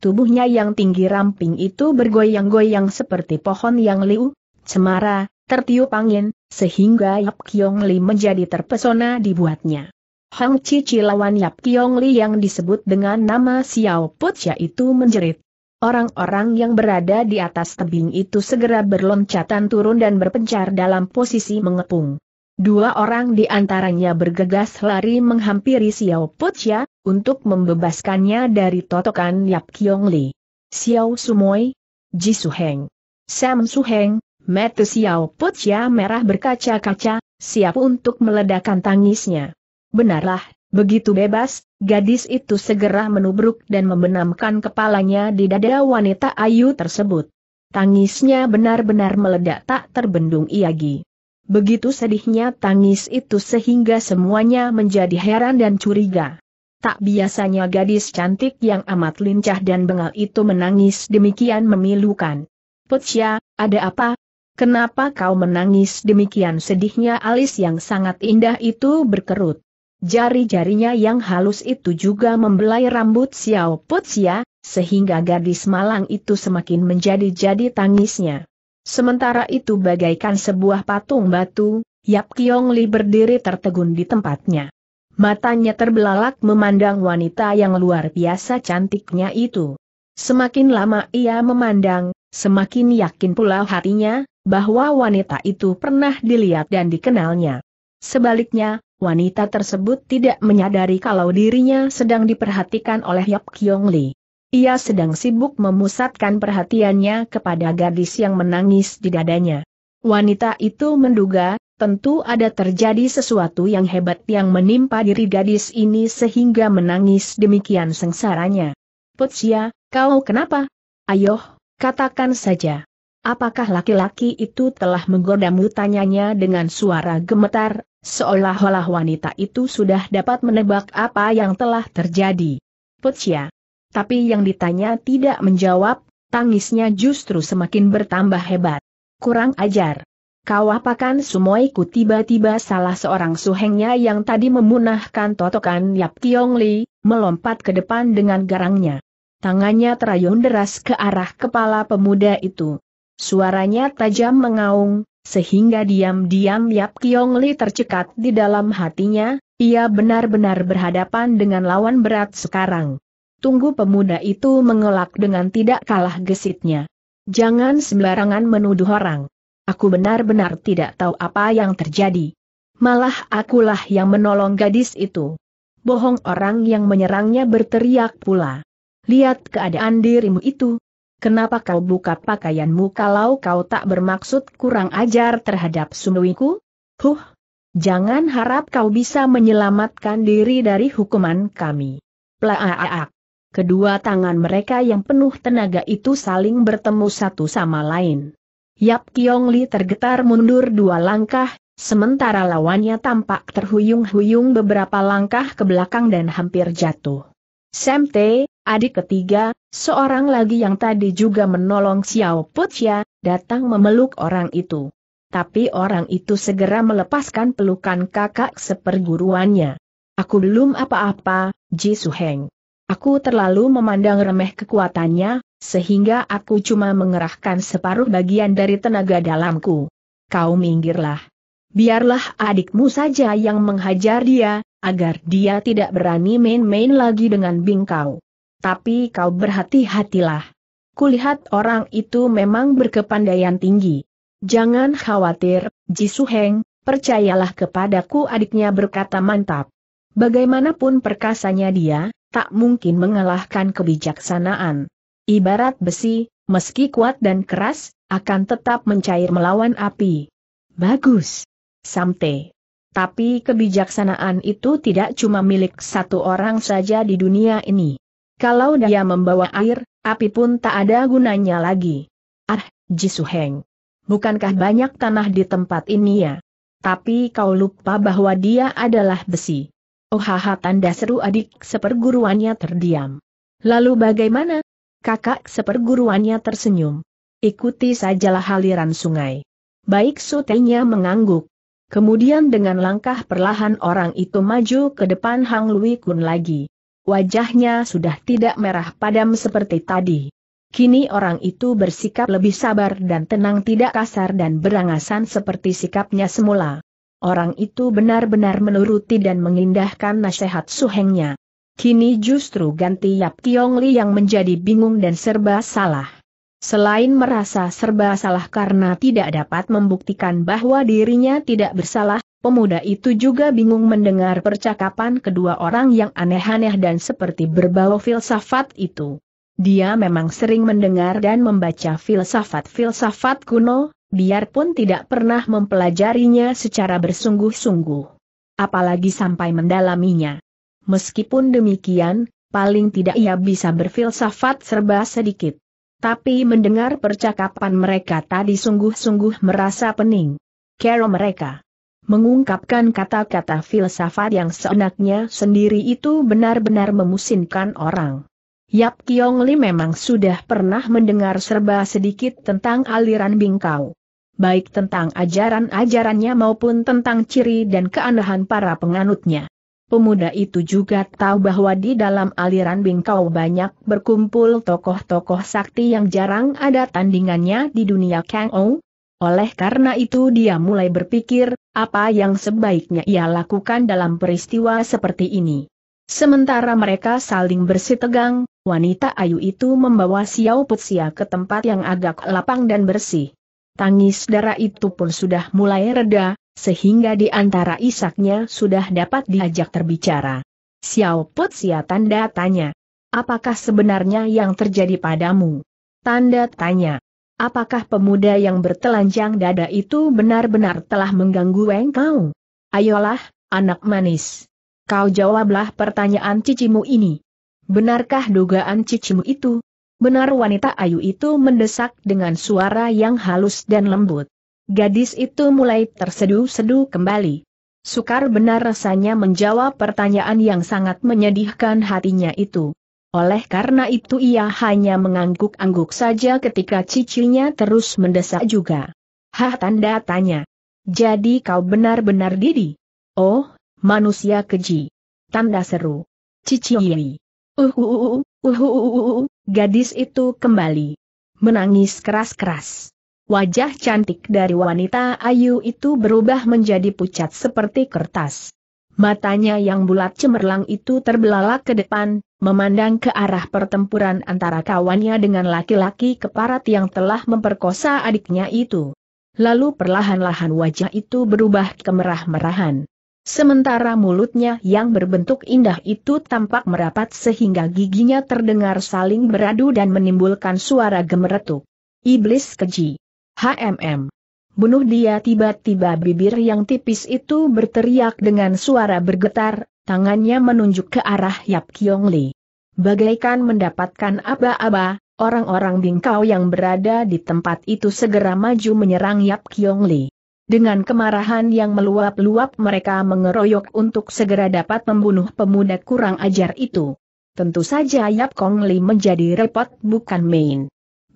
Tubuhnya yang tinggi ramping itu bergoyang-goyang seperti pohon yang liu, cemara, tertiup angin, sehingga Yap Kiong Li menjadi terpesona dibuatnya. Hang Cici lawan Yap Kiong Li yang disebut dengan nama Xiao Putia itu menjerit. Orang-orang yang berada di atas tebing itu segera berloncatan turun dan berpencar dalam posisi mengepung. Dua orang di antaranya bergegas lari menghampiri Xiao Putia, ya, untuk membebaskannya dari totokan Yap Kiong Li. Xiao Sumoy, Ji Su Heng, Sam Su Heng, Mata Xiao Putia ya merah berkaca-kaca, siap untuk meledakkan tangisnya. Benarlah, begitu bebas, gadis itu segera menubruk dan membenamkan kepalanya di dada wanita ayu tersebut. Tangisnya benar-benar meledak tak terbendung iagi. Begitu sedihnya tangis itu sehingga semuanya menjadi heran dan curiga. Tak biasanya gadis cantik yang amat lincah dan bengal itu menangis demikian memilukan. Putsya, ada apa? Kenapa kau menangis demikian sedihnya alis yang sangat indah itu berkerut? Jari-jarinya yang halus itu juga membelai rambut Xiao Putsia, sehingga gadis malang itu semakin menjadi-jadi tangisnya. Sementara itu bagaikan sebuah patung batu, Yap Kiong Li berdiri tertegun di tempatnya. Matanya terbelalak memandang wanita yang luar biasa cantiknya itu. Semakin lama ia memandang, semakin yakin pula hatinya, bahwa wanita itu pernah dilihat dan dikenalnya. Sebaliknya, wanita tersebut tidak menyadari kalau dirinya sedang diperhatikan oleh Yap Kyong Li. Ia sedang sibuk memusatkan perhatiannya kepada gadis yang menangis di dadanya. Wanita itu menduga, tentu ada terjadi sesuatu yang hebat yang menimpa diri gadis ini sehingga menangis demikian sengsaranya. Putsia, kau kenapa? Ayo, katakan saja. Apakah laki-laki itu telah menggodamu tanyanya dengan suara gemetar, Seolah-olah wanita itu sudah dapat menebak apa yang telah terjadi. Putia. Tapi yang ditanya tidak menjawab, tangisnya justru semakin bertambah hebat. Kurang ajar. Kau apakan sumoiku tiba-tiba salah seorang suhengnya yang tadi memunahkan totokan Yap Tiong Li, melompat ke depan dengan garangnya. Tangannya terayun deras ke arah kepala pemuda itu. Suaranya tajam mengaung, sehingga diam-diam Yap Kiong Li tercekat di dalam hatinya, ia benar-benar berhadapan dengan lawan berat sekarang. Tunggu pemuda itu mengelak dengan tidak kalah gesitnya. Jangan sembarangan menuduh orang. Aku benar-benar tidak tahu apa yang terjadi. Malah akulah yang menolong gadis itu. Bohong orang yang menyerangnya berteriak pula. Lihat keadaan dirimu itu, kenapa kau buka pakaianmu kalau kau tak bermaksud kurang ajar terhadap sunuiku? Huh! Jangan harap kau bisa menyelamatkan diri dari hukuman kami. Plaaak. Kedua tangan mereka yang penuh tenaga itu saling bertemu satu sama lain. Yap Kiong Li tergetar mundur dua langkah, sementara lawannya tampak terhuyung-huyung beberapa langkah ke belakang dan hampir jatuh. Semte, Adik ketiga, seorang lagi yang tadi juga menolong Xiao Putia, datang memeluk orang itu. Tapi orang itu segera melepaskan pelukan kakak seperguruannya. Aku belum apa-apa, Ji Su Heng. Aku terlalu memandang remeh kekuatannya, sehingga aku cuma mengerahkan separuh bagian dari tenaga dalamku. Kau minggirlah. Biarlah adikmu saja yang menghajar dia, agar dia tidak berani main-main lagi dengan bingkau tapi kau berhati-hatilah. Kulihat orang itu memang berkepandaian tinggi. Jangan khawatir, Ji Su Heng, percayalah kepadaku adiknya berkata mantap. Bagaimanapun perkasanya dia, tak mungkin mengalahkan kebijaksanaan. Ibarat besi, meski kuat dan keras, akan tetap mencair melawan api. Bagus. Samte. Tapi kebijaksanaan itu tidak cuma milik satu orang saja di dunia ini. Kalau dia membawa air, api pun tak ada gunanya lagi. Ah, Jisuheng. Bukankah banyak tanah di tempat ini ya? Tapi kau lupa bahwa dia adalah besi. Oh haha tanda seru adik seperguruannya terdiam. Lalu bagaimana? Kakak seperguruannya tersenyum. Ikuti sajalah aliran sungai. Baik sutenya mengangguk. Kemudian dengan langkah perlahan orang itu maju ke depan Hang Lui Kun lagi. Wajahnya sudah tidak merah padam seperti tadi. Kini orang itu bersikap lebih sabar dan tenang tidak kasar dan berangasan seperti sikapnya semula. Orang itu benar-benar menuruti dan mengindahkan nasihat suhengnya. Kini justru ganti Yap Tiong Li yang menjadi bingung dan serba salah. Selain merasa serba salah karena tidak dapat membuktikan bahwa dirinya tidak bersalah, Pemuda itu juga bingung mendengar percakapan kedua orang yang aneh-aneh dan seperti berbau filsafat itu. Dia memang sering mendengar dan membaca filsafat-filsafat kuno, biarpun tidak pernah mempelajarinya secara bersungguh-sungguh. Apalagi sampai mendalaminya. Meskipun demikian, paling tidak ia bisa berfilsafat serba sedikit. Tapi mendengar percakapan mereka tadi sungguh-sungguh merasa pening. Kero mereka. Mengungkapkan kata-kata filsafat yang seenaknya sendiri itu benar-benar memusinkan orang. Yap Kiong Li memang sudah pernah mendengar serba sedikit tentang aliran bingkau. Baik tentang ajaran-ajarannya maupun tentang ciri dan keanehan para penganutnya. Pemuda itu juga tahu bahwa di dalam aliran bingkau banyak berkumpul tokoh-tokoh sakti yang jarang ada tandingannya di dunia Kang Ou. Oleh karena itu dia mulai berpikir, apa yang sebaiknya ia lakukan dalam peristiwa seperti ini? Sementara mereka saling bersitegang, wanita ayu itu membawa Xiao Putsia ke tempat yang agak lapang dan bersih. Tangis darah itu pun sudah mulai reda, sehingga di antara isaknya sudah dapat diajak terbicara. Xiao Putsia tanda tanya. Apakah sebenarnya yang terjadi padamu? Tanda tanya. Apakah pemuda yang bertelanjang dada itu benar-benar telah mengganggu engkau? Ayolah, anak manis. Kau jawablah pertanyaan cicimu ini. Benarkah dugaan cicimu itu? Benar wanita ayu itu mendesak dengan suara yang halus dan lembut. Gadis itu mulai terseduh-seduh kembali. Sukar benar rasanya menjawab pertanyaan yang sangat menyedihkan hatinya itu. Oleh karena itu ia hanya mengangguk-angguk saja ketika cicinya terus mendesak juga. Hah tanda tanya. Jadi kau benar-benar diri? Oh, manusia keji. Tanda seru. Cici Yei. Uhuhuhu, uhuhuhu, uh, uh, uh, gadis itu kembali. Menangis keras-keras. Wajah cantik dari wanita ayu itu berubah menjadi pucat seperti kertas. Matanya yang bulat cemerlang itu terbelalak ke depan, memandang ke arah pertempuran antara kawannya dengan laki-laki keparat yang telah memperkosa adiknya itu. Lalu perlahan-lahan wajah itu berubah kemerah-merahan. Sementara mulutnya yang berbentuk indah itu tampak merapat sehingga giginya terdengar saling beradu dan menimbulkan suara gemeretuk. Iblis keji. HMM bunuh dia tiba-tiba bibir yang tipis itu berteriak dengan suara bergetar, tangannya menunjuk ke arah Yap Kiong Li. Bagaikan mendapatkan aba-aba, orang-orang bingkau yang berada di tempat itu segera maju menyerang Yap Kiong Li. Dengan kemarahan yang meluap-luap mereka mengeroyok untuk segera dapat membunuh pemuda kurang ajar itu. Tentu saja Yap Kong Li menjadi repot bukan main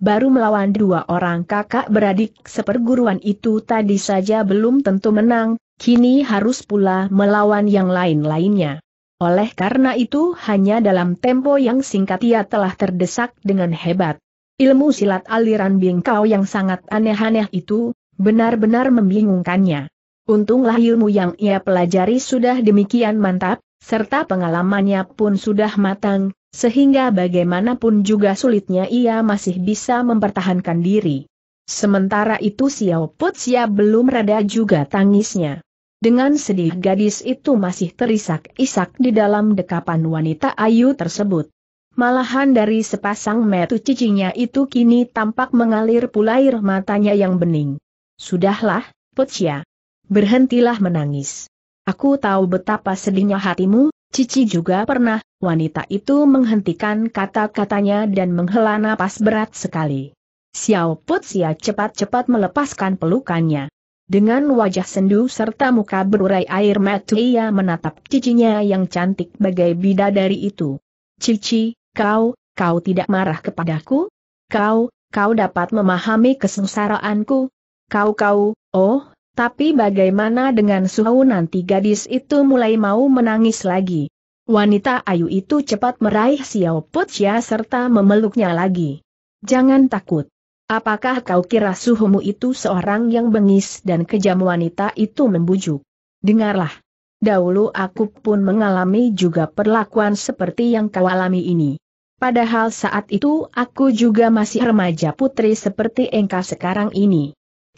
baru melawan dua orang kakak beradik seperguruan itu tadi saja belum tentu menang, kini harus pula melawan yang lain-lainnya. Oleh karena itu hanya dalam tempo yang singkat ia telah terdesak dengan hebat. Ilmu silat aliran bingkau yang sangat aneh-aneh itu, benar-benar membingungkannya. Untunglah ilmu yang ia pelajari sudah demikian mantap, serta pengalamannya pun sudah matang, sehingga bagaimanapun juga sulitnya ia masih bisa mempertahankan diri. Sementara itu Xiao Putsia belum reda juga tangisnya. Dengan sedih gadis itu masih terisak-isak di dalam dekapan wanita ayu tersebut. Malahan dari sepasang metu cicinya itu kini tampak mengalir pula air matanya yang bening. Sudahlah, Putsia. Berhentilah menangis. Aku tahu betapa sedihnya hatimu, Cici juga pernah, wanita itu menghentikan kata-katanya dan menghela napas berat sekali. Xiao Putsia cepat-cepat melepaskan pelukannya. Dengan wajah sendu serta muka berurai air mata ia menatap cicinya yang cantik bagai bidadari itu. Cici, kau, kau tidak marah kepadaku? Kau, kau dapat memahami kesengsaraanku? Kau-kau, oh, tapi bagaimana dengan Suhu nanti gadis itu mulai mau menangis lagi. Wanita ayu itu cepat meraih Xiao Putia serta memeluknya lagi. Jangan takut. Apakah kau kira Suhumu itu seorang yang bengis dan kejam wanita itu membujuk? Dengarlah. Dahulu aku pun mengalami juga perlakuan seperti yang kau alami ini. Padahal saat itu aku juga masih remaja putri seperti engkau sekarang ini.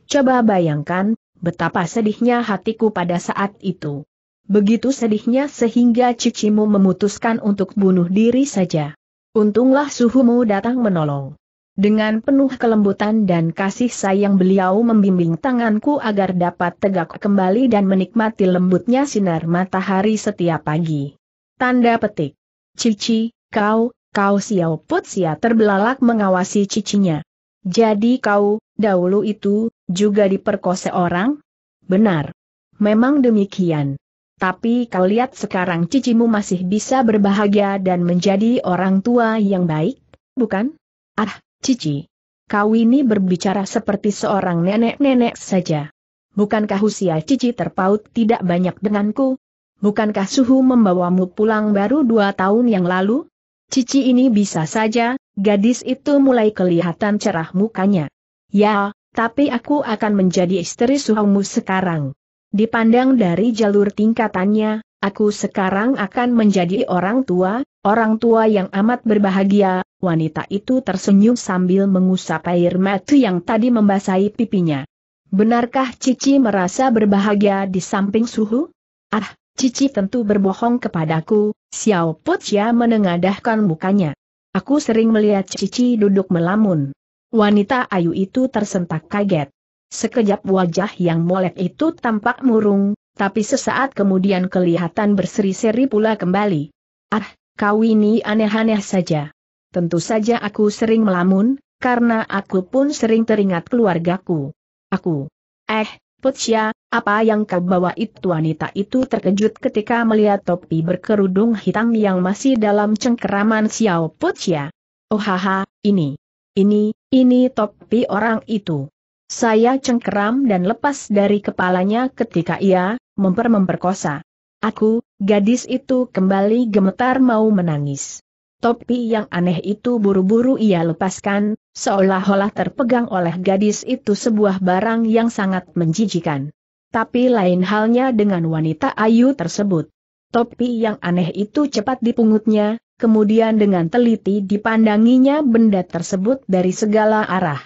Coba bayangkan, Betapa sedihnya hatiku pada saat itu. Begitu sedihnya sehingga cicimu memutuskan untuk bunuh diri saja. Untunglah suhumu datang menolong. Dengan penuh kelembutan dan kasih sayang beliau membimbing tanganku agar dapat tegak kembali dan menikmati lembutnya sinar matahari setiap pagi. Tanda petik. Cici, kau, kau put sia terbelalak mengawasi cicinya. Jadi kau, dahulu itu, juga diperkosa orang? Benar. Memang demikian. Tapi kau lihat sekarang cicimu masih bisa berbahagia dan menjadi orang tua yang baik, bukan? Ah, cici. Kau ini berbicara seperti seorang nenek-nenek saja. Bukankah usia cici terpaut tidak banyak denganku? Bukankah suhu membawamu pulang baru dua tahun yang lalu? Cici ini bisa saja, gadis itu mulai kelihatan cerah mukanya. Ya, tapi aku akan menjadi istri suhumu sekarang. Dipandang dari jalur tingkatannya, aku sekarang akan menjadi orang tua, orang tua yang amat berbahagia, wanita itu tersenyum sambil mengusap air mata yang tadi membasahi pipinya. Benarkah Cici merasa berbahagia di samping suhu? Ah, Cici tentu berbohong kepadaku, Xiao Potia menengadahkan mukanya. Aku sering melihat Cici duduk melamun. Wanita ayu itu tersentak kaget. Sekejap wajah yang molek itu tampak murung, tapi sesaat kemudian kelihatan berseri-seri pula kembali. Ah, kau ini aneh-aneh saja. Tentu saja aku sering melamun, karena aku pun sering teringat keluargaku. Aku. Eh, Putsya, apa yang kau bawa itu wanita itu terkejut ketika melihat topi berkerudung hitam yang masih dalam cengkeraman Xiao Putsya. Oh haha, ini. Ini, ini topi orang itu. Saya cengkeram dan lepas dari kepalanya ketika ia memper-memperkosa. Aku, gadis itu kembali gemetar mau menangis. Topi yang aneh itu buru-buru ia lepaskan, seolah-olah terpegang oleh gadis itu sebuah barang yang sangat menjijikan. Tapi lain halnya dengan wanita ayu tersebut. Topi yang aneh itu cepat dipungutnya, kemudian dengan teliti dipandanginya benda tersebut dari segala arah.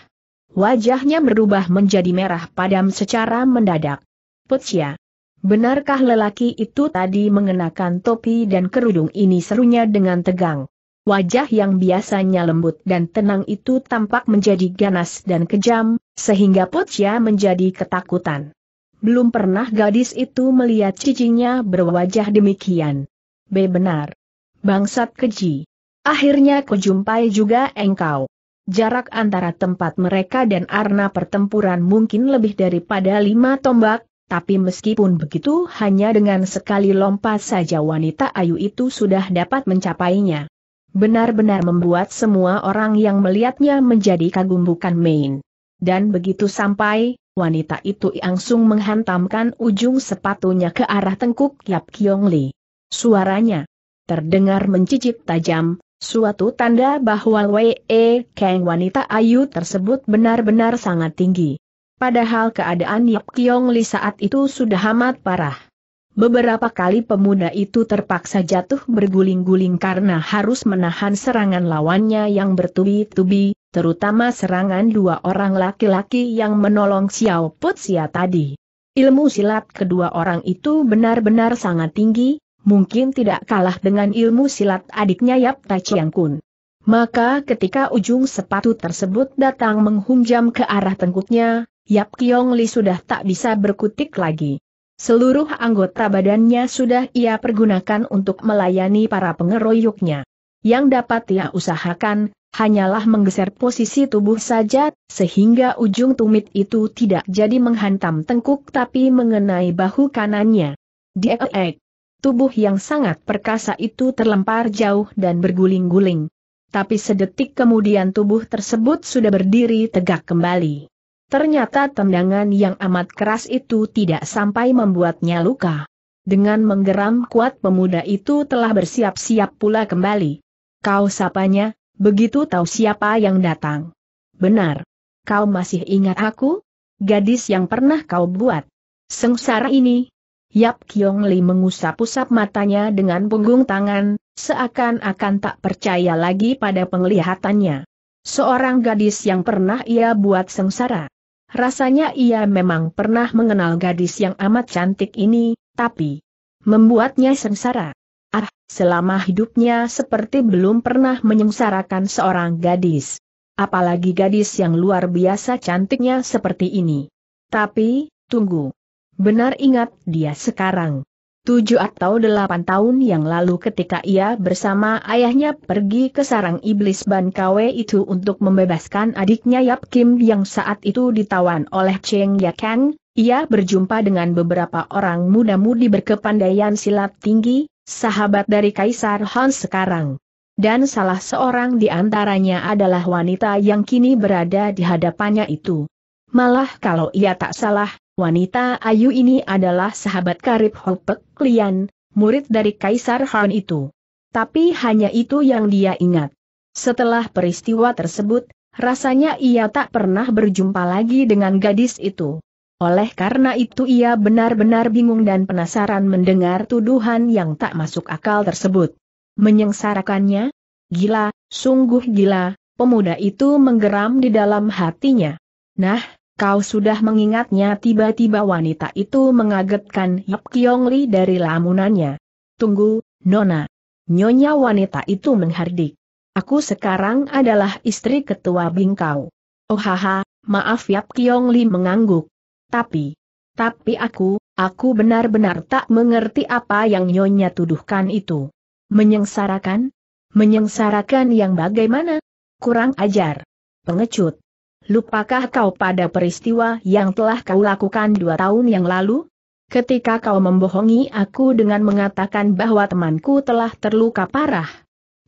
Wajahnya berubah menjadi merah padam secara mendadak. Putsia. Benarkah lelaki itu tadi mengenakan topi dan kerudung ini serunya dengan tegang? Wajah yang biasanya lembut dan tenang itu tampak menjadi ganas dan kejam, sehingga Putsia menjadi ketakutan. Belum pernah gadis itu melihat cicinya berwajah demikian. B. Benar. Bangsat keji. Akhirnya kujumpai juga engkau. Jarak antara tempat mereka dan arena pertempuran mungkin lebih daripada lima tombak, tapi meskipun begitu hanya dengan sekali lompat saja wanita ayu itu sudah dapat mencapainya. Benar-benar membuat semua orang yang melihatnya menjadi kagum bukan main. Dan begitu sampai, wanita itu langsung menghantamkan ujung sepatunya ke arah tengkuk Yap Kiong Li. Suaranya, terdengar mencicip tajam, suatu tanda bahwa Wei e. Kang wanita ayu tersebut benar-benar sangat tinggi. Padahal keadaan Yap Kiong Li saat itu sudah amat parah. Beberapa kali pemuda itu terpaksa jatuh berguling-guling karena harus menahan serangan lawannya yang bertubi-tubi, terutama serangan dua orang laki-laki yang menolong Xiao Putsia tadi. Ilmu silat kedua orang itu benar-benar sangat tinggi, mungkin tidak kalah dengan ilmu silat adiknya Yap Tai Chiang Kun. Maka ketika ujung sepatu tersebut datang menghunjam ke arah tengkuknya, Yap Kiong Li sudah tak bisa berkutik lagi. Seluruh anggota badannya sudah ia pergunakan untuk melayani para pengeroyoknya. Yang dapat ia usahakan, hanyalah menggeser posisi tubuh saja, sehingga ujung tumit itu tidak jadi menghantam tengkuk tapi mengenai bahu kanannya. Diek tubuh yang sangat perkasa itu terlempar jauh dan berguling-guling. Tapi sedetik kemudian tubuh tersebut sudah berdiri tegak kembali. Ternyata tendangan yang amat keras itu tidak sampai membuatnya luka. Dengan menggeram kuat pemuda itu telah bersiap-siap pula kembali. Kau sapanya, begitu tahu siapa yang datang. Benar. Kau masih ingat aku? Gadis yang pernah kau buat. Sengsara ini, Yap Kiong Li mengusap-usap matanya dengan punggung tangan, seakan-akan tak percaya lagi pada penglihatannya. Seorang gadis yang pernah ia buat sengsara. Rasanya ia memang pernah mengenal gadis yang amat cantik ini, tapi membuatnya sengsara. Ah, selama hidupnya seperti belum pernah menyengsarakan seorang gadis. Apalagi gadis yang luar biasa cantiknya seperti ini. Tapi, tunggu. Benar ingat dia sekarang. Tujuh atau delapan tahun yang lalu ketika ia bersama ayahnya pergi ke sarang iblis Ban Kawe itu untuk membebaskan adiknya Yap Kim yang saat itu ditawan oleh Cheng Yakan, ia berjumpa dengan beberapa orang muda-mudi berkepandaian silat tinggi, sahabat dari Kaisar Han sekarang. Dan salah seorang di antaranya adalah wanita yang kini berada di hadapannya itu. Malah kalau ia tak salah, Wanita Ayu ini adalah sahabat karib Hopek Lian, murid dari Kaisar Han itu. Tapi hanya itu yang dia ingat. Setelah peristiwa tersebut, rasanya ia tak pernah berjumpa lagi dengan gadis itu. Oleh karena itu ia benar-benar bingung dan penasaran mendengar tuduhan yang tak masuk akal tersebut. Menyengsarakannya? Gila, sungguh gila, pemuda itu menggeram di dalam hatinya. Nah, Kau sudah mengingatnya tiba-tiba wanita itu mengagetkan Yap Kiong Li dari lamunannya. Tunggu, Nona. Nyonya wanita itu menghardik. Aku sekarang adalah istri ketua bingkau. Oh haha, maaf Yap Kiong Li mengangguk. Tapi, tapi aku, aku benar-benar tak mengerti apa yang Nyonya tuduhkan itu. Menyengsarakan? Menyengsarakan yang bagaimana? Kurang ajar. Pengecut lupakah kau pada peristiwa yang telah kau lakukan dua tahun yang lalu? Ketika kau membohongi aku dengan mengatakan bahwa temanku telah terluka parah.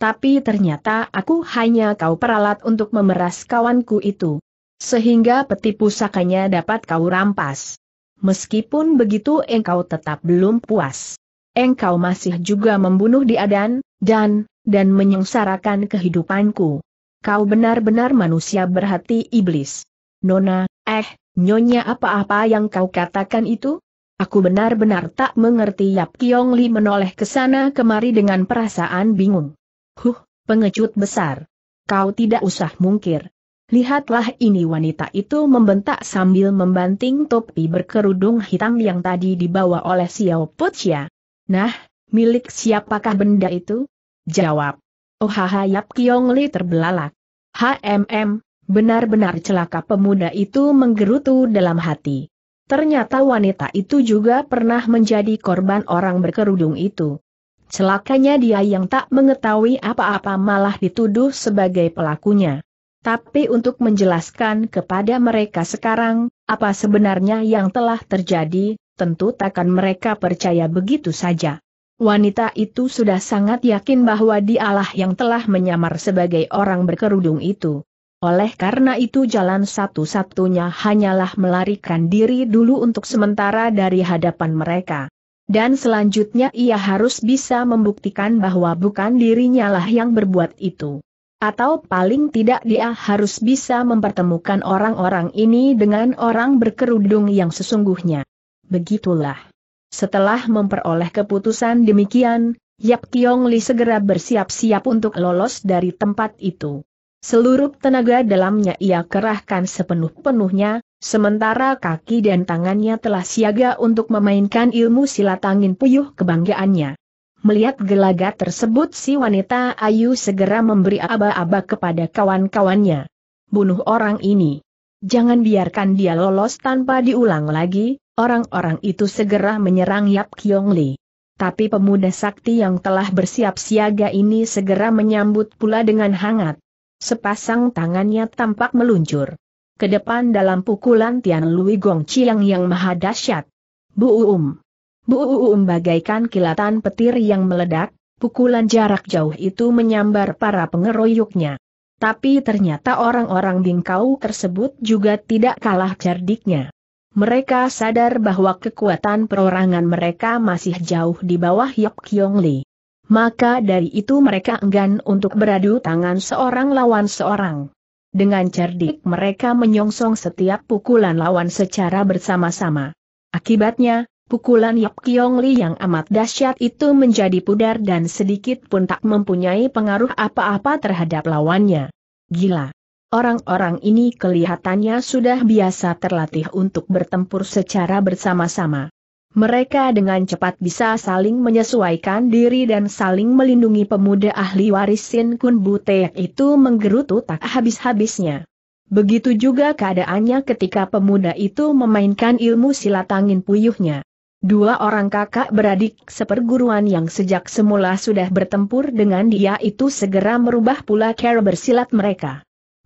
Tapi ternyata aku hanya kau peralat untuk memeras kawanku itu. Sehingga peti pusakanya dapat kau rampas. Meskipun begitu engkau tetap belum puas. Engkau masih juga membunuh diadan, dan, dan menyengsarakan kehidupanku kau benar-benar manusia berhati iblis. Nona, eh, nyonya apa-apa yang kau katakan itu? Aku benar-benar tak mengerti Yap Kiong Li menoleh ke sana kemari dengan perasaan bingung. Huh, pengecut besar. Kau tidak usah mungkir. Lihatlah ini wanita itu membentak sambil membanting topi berkerudung hitam yang tadi dibawa oleh Xiao Putia. Nah, milik siapakah benda itu? Jawab. Oh Yap Kiong Li terbelalak. HMM, benar-benar celaka pemuda itu menggerutu dalam hati. Ternyata wanita itu juga pernah menjadi korban orang berkerudung itu. Celakanya dia yang tak mengetahui apa-apa malah dituduh sebagai pelakunya. Tapi untuk menjelaskan kepada mereka sekarang, apa sebenarnya yang telah terjadi, tentu takkan mereka percaya begitu saja. Wanita itu sudah sangat yakin bahwa dialah yang telah menyamar sebagai orang berkerudung itu. Oleh karena itu jalan satu-satunya hanyalah melarikan diri dulu untuk sementara dari hadapan mereka. Dan selanjutnya ia harus bisa membuktikan bahwa bukan dirinya lah yang berbuat itu. Atau paling tidak dia harus bisa mempertemukan orang-orang ini dengan orang berkerudung yang sesungguhnya. Begitulah. Setelah memperoleh keputusan demikian, Yap Kiong Li segera bersiap-siap untuk lolos dari tempat itu. Seluruh tenaga dalamnya ia kerahkan sepenuh-penuhnya, sementara kaki dan tangannya telah siaga untuk memainkan ilmu silat angin puyuh kebanggaannya. Melihat gelagat tersebut si wanita Ayu segera memberi aba-aba kepada kawan-kawannya. Bunuh orang ini. Jangan biarkan dia lolos tanpa diulang lagi, Orang-orang itu segera menyerang Yap Kyong Li. Tapi pemuda sakti yang telah bersiap siaga ini segera menyambut pula dengan hangat. Sepasang tangannya tampak meluncur. Ke depan dalam pukulan Tian Lui Gong Chiang yang maha dahsyat. Bu Uum. Bu Uum bagaikan kilatan petir yang meledak, pukulan jarak jauh itu menyambar para pengeroyoknya. Tapi ternyata orang-orang bingkau tersebut juga tidak kalah cerdiknya mereka sadar bahwa kekuatan perorangan mereka masih jauh di bawah Yap Kyong Li. Maka dari itu mereka enggan untuk beradu tangan seorang lawan seorang. Dengan cerdik mereka menyongsong setiap pukulan lawan secara bersama-sama. Akibatnya, pukulan Yap Kyong Li yang amat dahsyat itu menjadi pudar dan sedikit pun tak mempunyai pengaruh apa-apa terhadap lawannya. Gila! Orang-orang ini kelihatannya sudah biasa terlatih untuk bertempur secara bersama-sama. Mereka dengan cepat bisa saling menyesuaikan diri dan saling melindungi pemuda ahli waris Sin Kun Bute itu menggerutu tak habis-habisnya. Begitu juga keadaannya ketika pemuda itu memainkan ilmu silat angin puyuhnya. Dua orang kakak beradik seperguruan yang sejak semula sudah bertempur dengan dia itu segera merubah pula cara bersilat mereka.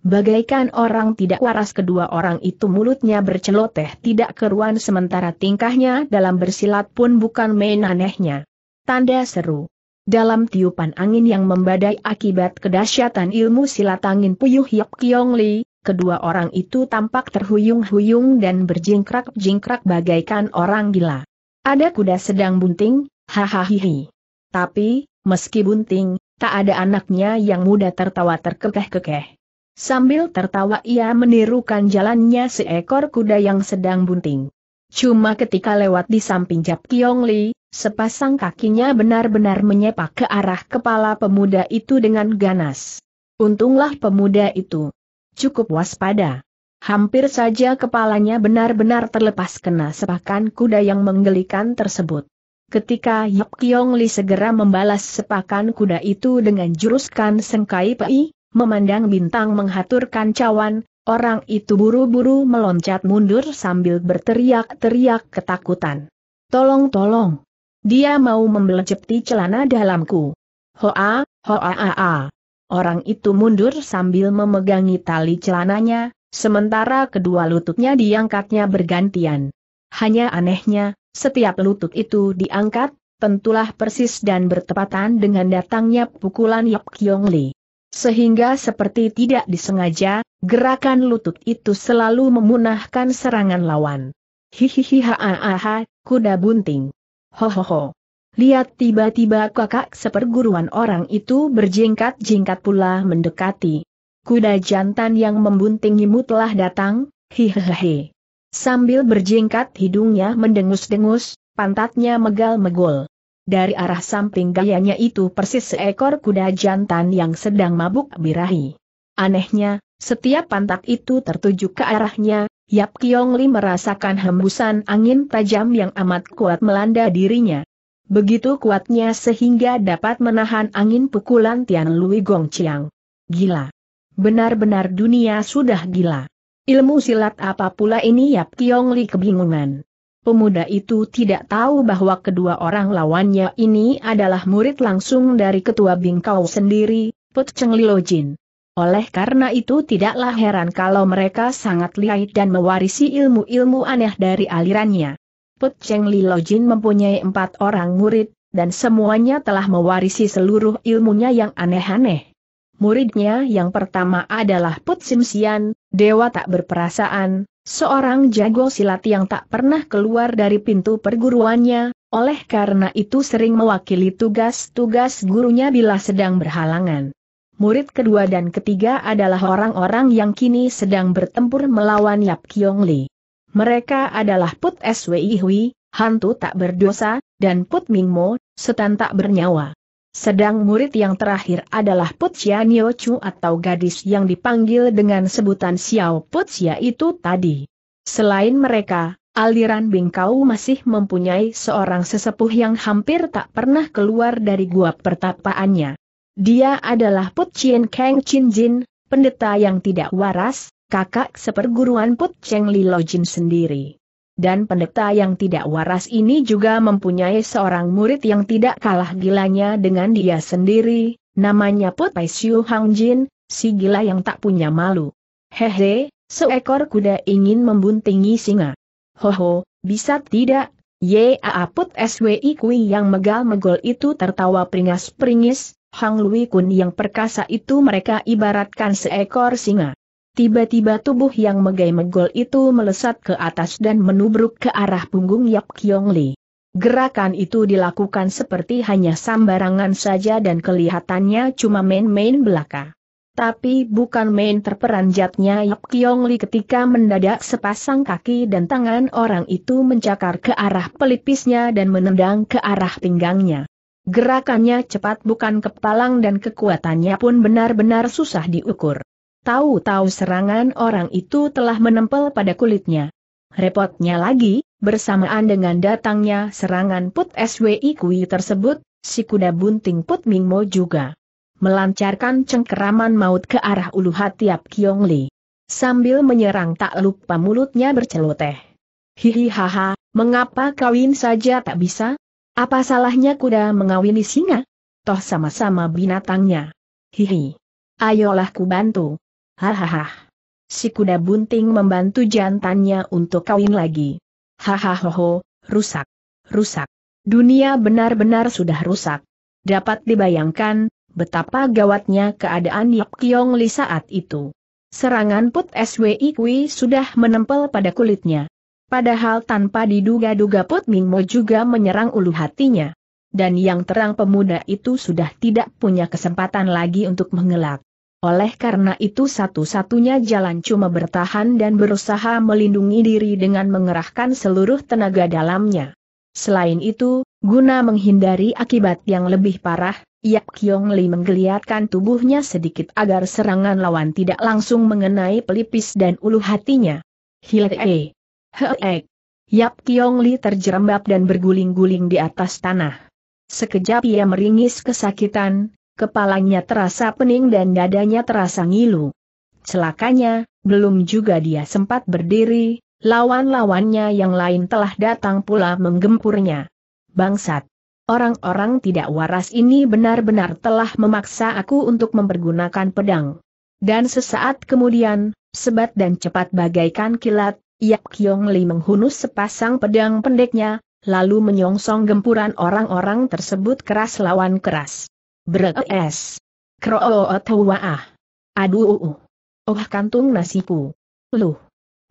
Bagaikan orang tidak waras kedua orang itu mulutnya berceloteh tidak keruan sementara tingkahnya dalam bersilat pun bukan main anehnya. Tanda seru. Dalam tiupan angin yang membadai akibat kedahsyatan ilmu silat angin Puyuh Yap Kiong Li, kedua orang itu tampak terhuyung-huyung dan berjingkrak-jingkrak bagaikan orang gila. Ada kuda sedang bunting, hahaha. Tapi, meski bunting, tak ada anaknya yang muda tertawa terkekeh-kekeh. Sambil tertawa ia menirukan jalannya seekor kuda yang sedang bunting. Cuma ketika lewat di samping Jap Kiong Li, sepasang kakinya benar-benar menyepak ke arah kepala pemuda itu dengan ganas. Untunglah pemuda itu cukup waspada. Hampir saja kepalanya benar-benar terlepas kena sepakan kuda yang menggelikan tersebut. Ketika Yap Kiong Li segera membalas sepakan kuda itu dengan juruskan sengkai pei, Memandang bintang menghaturkan cawan, orang itu buru-buru meloncat mundur sambil berteriak-teriak ketakutan. Tolong tolong. Dia mau membeleceti celana dalamku. Hoa, hoa a a. Orang itu mundur sambil memegangi tali celananya, sementara kedua lututnya diangkatnya bergantian. Hanya anehnya, setiap lutut itu diangkat, tentulah persis dan bertepatan dengan datangnya pukulan Yap Kyong Lee. Sehingga seperti tidak disengaja, gerakan lutut itu selalu memunahkan serangan lawan. Hihihi haaha, kuda bunting. Ho Lihat tiba-tiba kakak seperguruan orang itu berjingkat-jingkat pula mendekati. Kuda jantan yang membuntingimu telah datang, hihehehe. Sambil berjingkat hidungnya mendengus-dengus, pantatnya megal megol dari arah samping gayanya itu persis seekor kuda jantan yang sedang mabuk birahi. Anehnya, setiap pantat itu tertuju ke arahnya, Yap Kiong Li merasakan hembusan angin tajam yang amat kuat melanda dirinya. Begitu kuatnya sehingga dapat menahan angin pukulan Tian Lui Gong Chiang. Gila. Benar-benar dunia sudah gila. Ilmu silat apa pula ini Yap Kiong Li kebingungan. Pemuda itu tidak tahu bahwa kedua orang lawannya ini adalah murid langsung dari ketua Bingkau sendiri, Put Cheng Lilo Jin. Oleh karena itu tidaklah heran kalau mereka sangat lihai dan mewarisi ilmu-ilmu aneh dari alirannya. Put Cheng Lilo Jin mempunyai empat orang murid, dan semuanya telah mewarisi seluruh ilmunya yang aneh-aneh. Muridnya yang pertama adalah Put Sim Sian, dewa tak berperasaan, seorang jago silat yang tak pernah keluar dari pintu perguruannya, oleh karena itu sering mewakili tugas-tugas gurunya bila sedang berhalangan. Murid kedua dan ketiga adalah orang-orang yang kini sedang bertempur melawan Yap Kiong Li. Mereka adalah Put Swi Hui, hantu tak berdosa, dan Put Ming Mo, setan tak bernyawa. Sedang murid yang terakhir adalah Putia Nio Chu atau gadis yang dipanggil dengan sebutan Xiao Putia itu tadi. Selain mereka, aliran Bingkau masih mempunyai seorang sesepuh yang hampir tak pernah keluar dari gua pertapaannya. Dia adalah Put Chien Kang Chin Jin, pendeta yang tidak waras, kakak seperguruan Put Cheng Li Lo Jin sendiri dan pendeta yang tidak waras ini juga mempunyai seorang murid yang tidak kalah gilanya dengan dia sendiri, namanya Putai Pai Siu Hang Jin, si gila yang tak punya malu. Hehe, seekor kuda ingin membuntingi singa. Hoho, bisa tidak? Yaa Put Swi Kui yang megal-megol itu tertawa peringas-peringis, Hang Lui Kun yang perkasa itu mereka ibaratkan seekor singa. Tiba-tiba tubuh yang megai-megol itu melesat ke atas dan menubruk ke arah punggung Yap Kiong Li. Gerakan itu dilakukan seperti hanya sambarangan saja dan kelihatannya cuma main-main belaka. Tapi bukan main terperanjatnya Yap Kiong Li ketika mendadak sepasang kaki dan tangan orang itu mencakar ke arah pelipisnya dan menendang ke arah pinggangnya. Gerakannya cepat bukan kepalang dan kekuatannya pun benar-benar susah diukur. Tahu-tahu serangan orang itu telah menempel pada kulitnya. Repotnya lagi, bersamaan dengan datangnya serangan Put SWI Kui tersebut, si kuda bunting Put Mingmo juga melancarkan cengkeraman maut ke arah ulu hati Ap Kiong Li. Sambil menyerang tak lupa mulutnya berceloteh. Hihihaha, mengapa kawin saja tak bisa? Apa salahnya kuda mengawini singa? Toh sama-sama binatangnya. Hihi. Ayolah ku bantu. Hahaha. Si kuda bunting membantu jantannya untuk kawin lagi. Hahaha, rusak. Rusak. Dunia benar-benar sudah rusak. Dapat dibayangkan, betapa gawatnya keadaan Yap Kiong Li saat itu. Serangan Put SWI Kui sudah menempel pada kulitnya. Padahal tanpa diduga-duga Put Ming Mo juga menyerang ulu hatinya. Dan yang terang pemuda itu sudah tidak punya kesempatan lagi untuk mengelak. Oleh karena itu satu-satunya jalan cuma bertahan dan berusaha melindungi diri dengan mengerahkan seluruh tenaga dalamnya. Selain itu, guna menghindari akibat yang lebih parah, Yap Kyong Li menggeliatkan tubuhnya sedikit agar serangan lawan tidak langsung mengenai pelipis dan ulu hatinya. Hilee. Hee. Yap Kiong Li terjerembab dan berguling-guling di atas tanah. Sekejap ia meringis kesakitan, kepalanya terasa pening dan dadanya terasa ngilu. Celakanya, belum juga dia sempat berdiri, lawan-lawannya yang lain telah datang pula menggempurnya. Bangsat! Orang-orang tidak waras ini benar-benar telah memaksa aku untuk mempergunakan pedang. Dan sesaat kemudian, sebat dan cepat bagaikan kilat, Yak Yong Li menghunus sepasang pedang pendeknya, lalu menyongsong gempuran orang-orang tersebut keras lawan keras. Beres. Kroot waah. Aduh. Oh kantung nasiku. lu,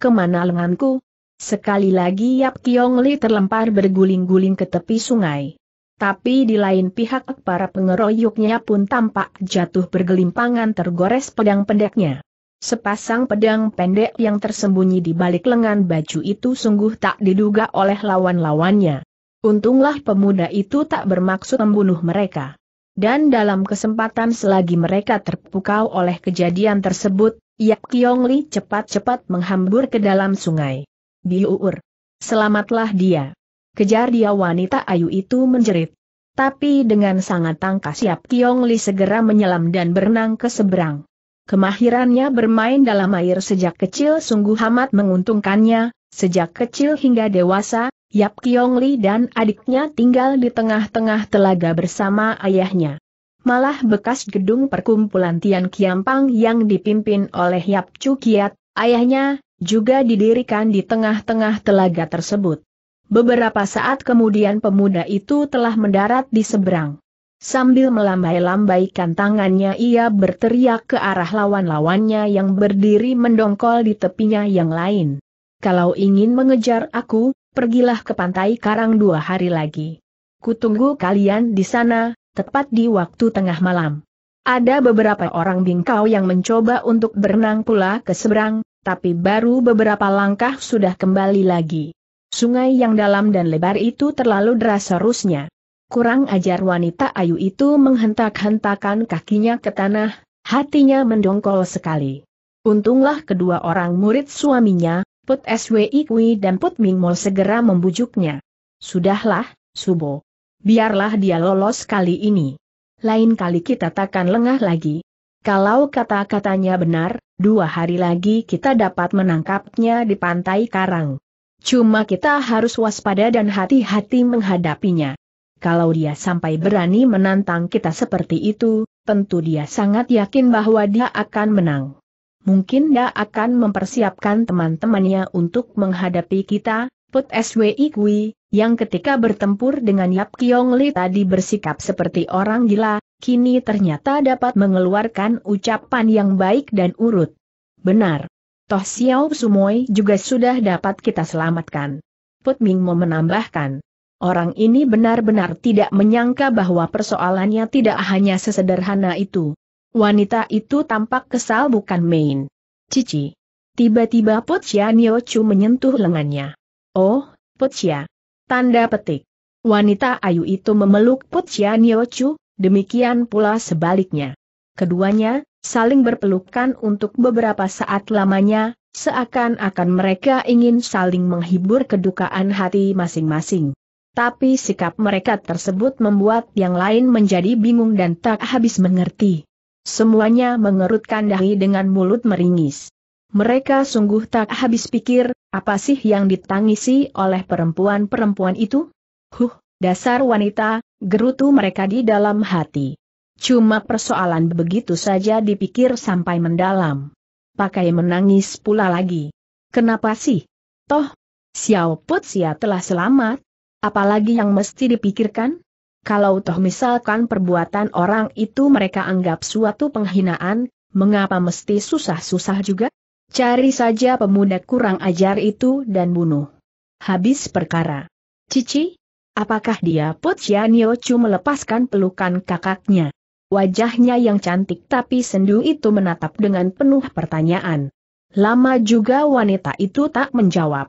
Kemana lenganku? Sekali lagi Yap Kiong Li terlempar berguling-guling ke tepi sungai. Tapi di lain pihak para pengeroyoknya pun tampak jatuh bergelimpangan tergores pedang pendeknya. Sepasang pedang pendek yang tersembunyi di balik lengan baju itu sungguh tak diduga oleh lawan-lawannya. Untunglah pemuda itu tak bermaksud membunuh mereka. Dan dalam kesempatan selagi mereka terpukau oleh kejadian tersebut, Yap Kiong Li cepat-cepat menghambur ke dalam sungai. Biuur. Selamatlah dia. Kejar dia wanita ayu itu menjerit. Tapi dengan sangat tangkas Yap Kiong Li segera menyelam dan berenang ke seberang. Kemahirannya bermain dalam air sejak kecil sungguh amat menguntungkannya, sejak kecil hingga dewasa, Yap Kiong Li dan adiknya tinggal di tengah-tengah telaga bersama ayahnya. Malah bekas gedung perkumpulan Tian Kiampang yang dipimpin oleh Yap Chu Kiat, ayahnya, juga didirikan di tengah-tengah telaga tersebut. Beberapa saat kemudian pemuda itu telah mendarat di seberang. Sambil melambai-lambaikan tangannya ia berteriak ke arah lawan-lawannya yang berdiri mendongkol di tepinya yang lain. Kalau ingin mengejar aku, pergilah ke pantai Karang dua hari lagi. Kutunggu kalian di sana, tepat di waktu tengah malam. Ada beberapa orang bingkau yang mencoba untuk berenang pula ke seberang, tapi baru beberapa langkah sudah kembali lagi. Sungai yang dalam dan lebar itu terlalu deras seharusnya. Kurang ajar wanita ayu itu menghentak-hentakan kakinya ke tanah, hatinya mendongkol sekali. Untunglah kedua orang murid suaminya, Put SWI Kui dan Put Mo segera membujuknya. Sudahlah, Subo. Biarlah dia lolos kali ini. Lain kali kita takkan lengah lagi. Kalau kata-katanya benar, dua hari lagi kita dapat menangkapnya di pantai Karang. Cuma kita harus waspada dan hati-hati menghadapinya. Kalau dia sampai berani menantang kita seperti itu, tentu dia sangat yakin bahwa dia akan menang mungkin dia akan mempersiapkan teman-temannya untuk menghadapi kita, Put SWI Kui, yang ketika bertempur dengan Yap Kiong Li tadi bersikap seperti orang gila, kini ternyata dapat mengeluarkan ucapan yang baik dan urut. Benar. Toh Xiao Sumoy juga sudah dapat kita selamatkan. Put Ming Mo menambahkan. Orang ini benar-benar tidak menyangka bahwa persoalannya tidak hanya sesederhana itu. Wanita itu tampak kesal bukan main. Cici. Tiba-tiba Pocia Niochu menyentuh lengannya. Oh, Pocia. Tanda petik. Wanita ayu itu memeluk Pocia Niochu, demikian pula sebaliknya. Keduanya, saling berpelukan untuk beberapa saat lamanya, seakan-akan mereka ingin saling menghibur kedukaan hati masing-masing. Tapi sikap mereka tersebut membuat yang lain menjadi bingung dan tak habis mengerti. Semuanya mengerutkan dahi dengan mulut meringis. Mereka sungguh tak habis pikir, apa sih yang ditangisi oleh perempuan-perempuan itu? Huh, dasar wanita, gerutu mereka di dalam hati. Cuma persoalan begitu saja dipikir sampai mendalam. Pakai menangis pula lagi. Kenapa sih? Toh, Xiao Putsia telah selamat. Apalagi yang mesti dipikirkan? Kalau toh misalkan perbuatan orang itu mereka anggap suatu penghinaan, mengapa mesti susah-susah juga? Cari saja pemuda kurang ajar itu dan bunuh. Habis perkara. Cici, apakah dia Pocianio Chu melepaskan pelukan kakaknya? Wajahnya yang cantik tapi sendu itu menatap dengan penuh pertanyaan. Lama juga wanita itu tak menjawab.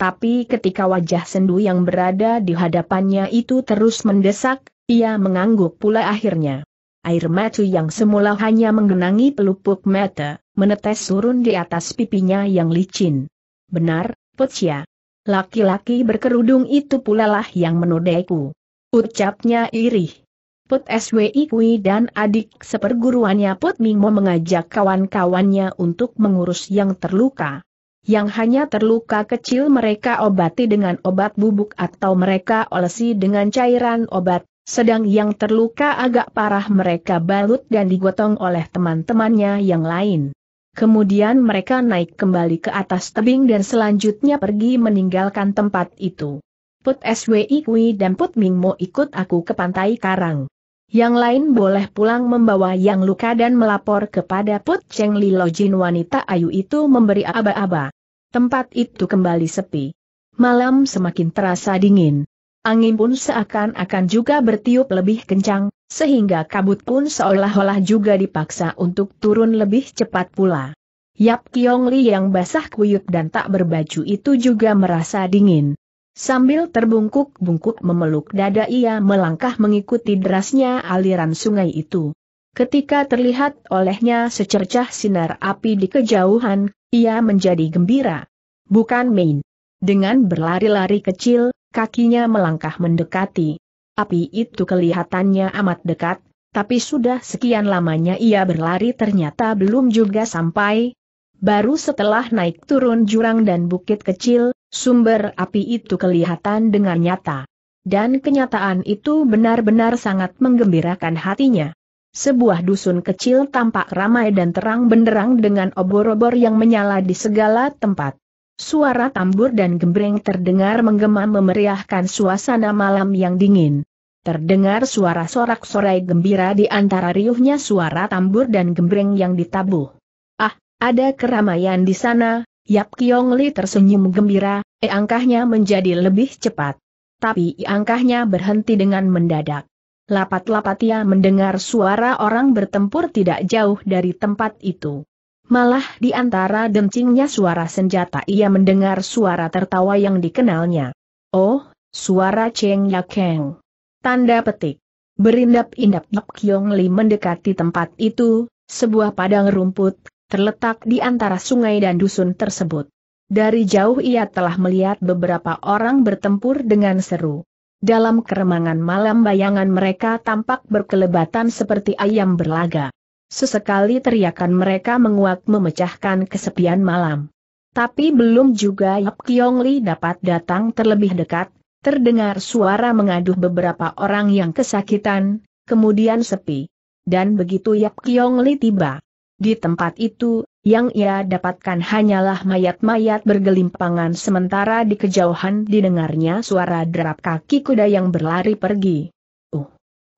Tapi ketika wajah sendu yang berada di hadapannya itu terus mendesak, ia mengangguk pula akhirnya. Air mata yang semula hanya menggenangi pelupuk mata, menetes turun di atas pipinya yang licin. Benar, Pocia. Laki-laki berkerudung itu pula lah yang menodaiku. Ucapnya irih. Put SWI Kui dan adik seperguruannya Put Mingmo mengajak kawan-kawannya untuk mengurus yang terluka yang hanya terluka kecil mereka obati dengan obat bubuk atau mereka olesi dengan cairan obat, sedang yang terluka agak parah mereka balut dan digotong oleh teman-temannya yang lain. Kemudian mereka naik kembali ke atas tebing dan selanjutnya pergi meninggalkan tempat itu. Put Swi Kui dan Put Mingmo ikut aku ke pantai Karang. Yang lain boleh pulang membawa yang luka dan melapor kepada Put Cheng Li Lojin wanita ayu itu memberi aba-aba. Tempat itu kembali sepi. Malam semakin terasa dingin. Angin pun seakan-akan juga bertiup lebih kencang, sehingga kabut pun seolah-olah juga dipaksa untuk turun lebih cepat pula. Yap Kiong Li yang basah kuyup dan tak berbaju itu juga merasa dingin. Sambil terbungkuk-bungkuk memeluk dada ia melangkah mengikuti derasnya aliran sungai itu. Ketika terlihat olehnya secercah sinar api di kejauhan, ia menjadi gembira. Bukan main. Dengan berlari-lari kecil, kakinya melangkah mendekati. Api itu kelihatannya amat dekat, tapi sudah sekian lamanya ia berlari ternyata belum juga sampai. Baru setelah naik turun jurang dan bukit kecil, Sumber api itu kelihatan dengan nyata. Dan kenyataan itu benar-benar sangat menggembirakan hatinya. Sebuah dusun kecil tampak ramai dan terang benderang dengan obor-obor yang menyala di segala tempat. Suara tambur dan gembreng terdengar menggema memeriahkan suasana malam yang dingin. Terdengar suara sorak-sorai gembira di antara riuhnya suara tambur dan gembreng yang ditabuh. Ah, ada keramaian di sana, Yap Kiong Li tersenyum gembira, e angkahnya menjadi lebih cepat. Tapi e angkahnya berhenti dengan mendadak. Lapat-lapat ia mendengar suara orang bertempur tidak jauh dari tempat itu. Malah di antara dencingnya suara senjata ia mendengar suara tertawa yang dikenalnya. Oh, suara Cheng Yakeng. Tanda petik. Berindap-indap Yap Kiong Li mendekati tempat itu, sebuah padang rumput, terletak di antara sungai dan dusun tersebut. Dari jauh ia telah melihat beberapa orang bertempur dengan seru. Dalam keremangan malam bayangan mereka tampak berkelebatan seperti ayam berlaga. Sesekali teriakan mereka menguak memecahkan kesepian malam. Tapi belum juga Yap Kiong Li dapat datang terlebih dekat, terdengar suara mengaduh beberapa orang yang kesakitan, kemudian sepi. Dan begitu Yap Kiong Li tiba, di tempat itu, yang ia dapatkan hanyalah mayat-mayat bergelimpangan sementara di kejauhan didengarnya suara derap kaki kuda yang berlari pergi. Uh,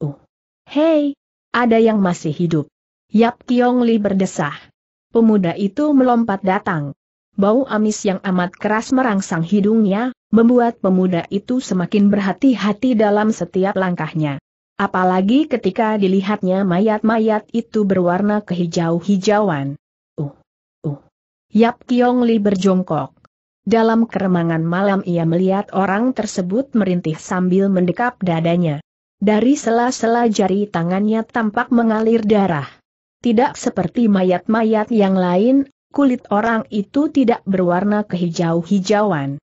uh, hei, ada yang masih hidup. Yap Kiong Li berdesah. Pemuda itu melompat datang. Bau amis yang amat keras merangsang hidungnya, membuat pemuda itu semakin berhati-hati dalam setiap langkahnya. Apalagi ketika dilihatnya mayat-mayat itu berwarna kehijau-hijauan. Uh, uh. Yap Kiong Li berjongkok. Dalam keremangan malam ia melihat orang tersebut merintih sambil mendekap dadanya. Dari sela-sela jari tangannya tampak mengalir darah. Tidak seperti mayat-mayat yang lain, kulit orang itu tidak berwarna kehijau-hijauan.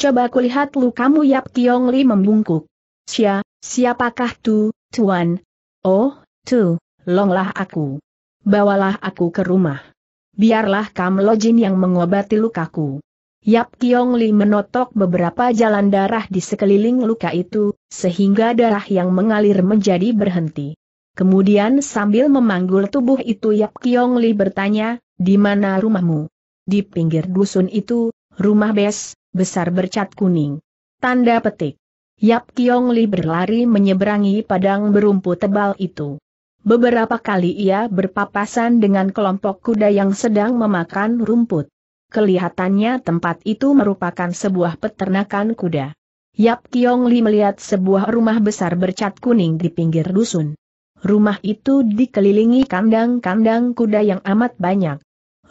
Coba kulihat lukamu Yap Kiong Li membungkuk. Sia, siapakah tuh? Tuan, oh, tu, longlah aku. Bawalah aku ke rumah. Biarlah Kam Lojin yang mengobati lukaku. Yap Kiong Li menotok beberapa jalan darah di sekeliling luka itu, sehingga darah yang mengalir menjadi berhenti. Kemudian sambil memanggul tubuh itu Yap Kiong Li bertanya, di mana rumahmu? Di pinggir dusun itu, rumah bes, besar bercat kuning. Tanda petik. Yap Kiong Li berlari menyeberangi padang berumput tebal itu. Beberapa kali ia berpapasan dengan kelompok kuda yang sedang memakan rumput. Kelihatannya tempat itu merupakan sebuah peternakan kuda. Yap Kiong Li melihat sebuah rumah besar bercat kuning di pinggir dusun. Rumah itu dikelilingi kandang-kandang kuda yang amat banyak.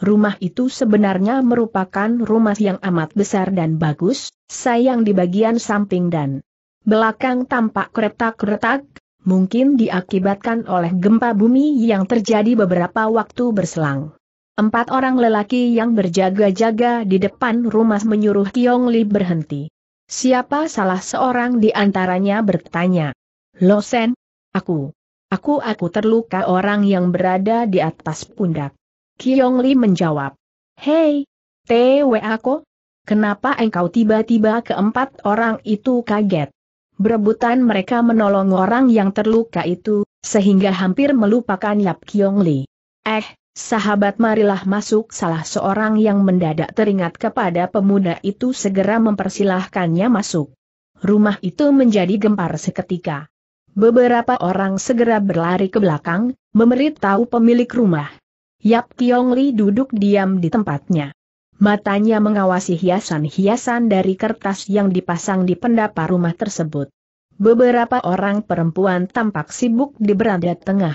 Rumah itu sebenarnya merupakan rumah yang amat besar dan bagus, sayang di bagian samping dan belakang tampak keretak-keretak, mungkin diakibatkan oleh gempa bumi yang terjadi beberapa waktu berselang. Empat orang lelaki yang berjaga-jaga di depan rumah menyuruh Kiong Li berhenti. Siapa salah seorang di antaranya bertanya. Lo Losen, aku. Aku aku terluka orang yang berada di atas pundak. Kiong Li menjawab. Hei, Tewe aku? Kenapa engkau tiba-tiba keempat orang itu kaget? Berebutan mereka menolong orang yang terluka itu, sehingga hampir melupakan Yap Kiong Li. Eh, sahabat marilah masuk salah seorang yang mendadak teringat kepada pemuda itu segera mempersilahkannya masuk. Rumah itu menjadi gempar seketika. Beberapa orang segera berlari ke belakang, memberitahu pemilik rumah. Yap Kiong Li duduk diam di tempatnya. Matanya mengawasi hiasan-hiasan dari kertas yang dipasang di pendapa rumah tersebut. Beberapa orang perempuan tampak sibuk di beranda tengah.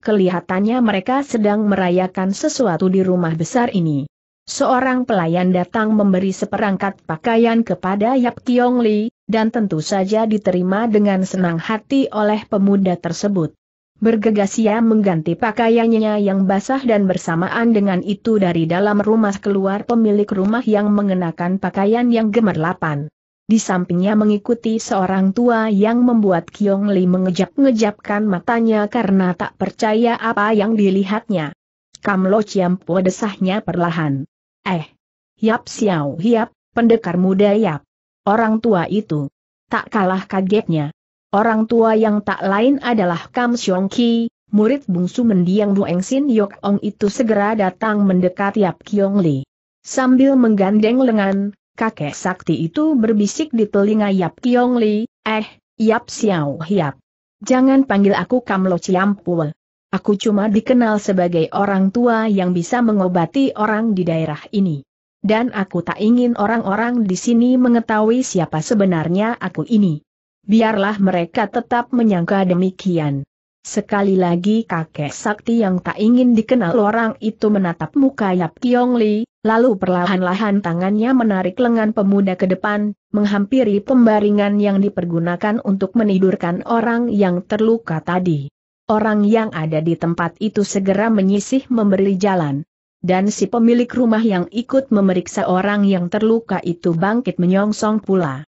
Kelihatannya mereka sedang merayakan sesuatu di rumah besar ini. Seorang pelayan datang memberi seperangkat pakaian kepada Yap Tiong Li, dan tentu saja diterima dengan senang hati oleh pemuda tersebut. Bergegas ia mengganti pakaiannya yang basah dan bersamaan dengan itu dari dalam rumah keluar pemilik rumah yang mengenakan pakaian yang gemerlapan. Di sampingnya mengikuti seorang tua yang membuat Kiong Li mengejap-ngejapkan matanya karena tak percaya apa yang dilihatnya. Kam Lo Chiam Po desahnya perlahan. Eh! Yap Xiao Hiap, pendekar muda Yap. Orang tua itu. Tak kalah kagetnya. Orang tua yang tak lain adalah Kam Siong Ki, murid bungsu mendiang Dueng Sin Yok Ong itu segera datang mendekati Yap Kiong Li. Sambil menggandeng lengan, kakek sakti itu berbisik di telinga Yap Kiong Li, eh, Yap Xiao Hiap. Jangan panggil aku Kam Lo Chiam Ciampul. Aku cuma dikenal sebagai orang tua yang bisa mengobati orang di daerah ini. Dan aku tak ingin orang-orang di sini mengetahui siapa sebenarnya aku ini biarlah mereka tetap menyangka demikian. Sekali lagi kakek sakti yang tak ingin dikenal orang itu menatap muka Yap Kiong Li, lalu perlahan-lahan tangannya menarik lengan pemuda ke depan, menghampiri pembaringan yang dipergunakan untuk menidurkan orang yang terluka tadi. Orang yang ada di tempat itu segera menyisih memberi jalan. Dan si pemilik rumah yang ikut memeriksa orang yang terluka itu bangkit menyongsong pula.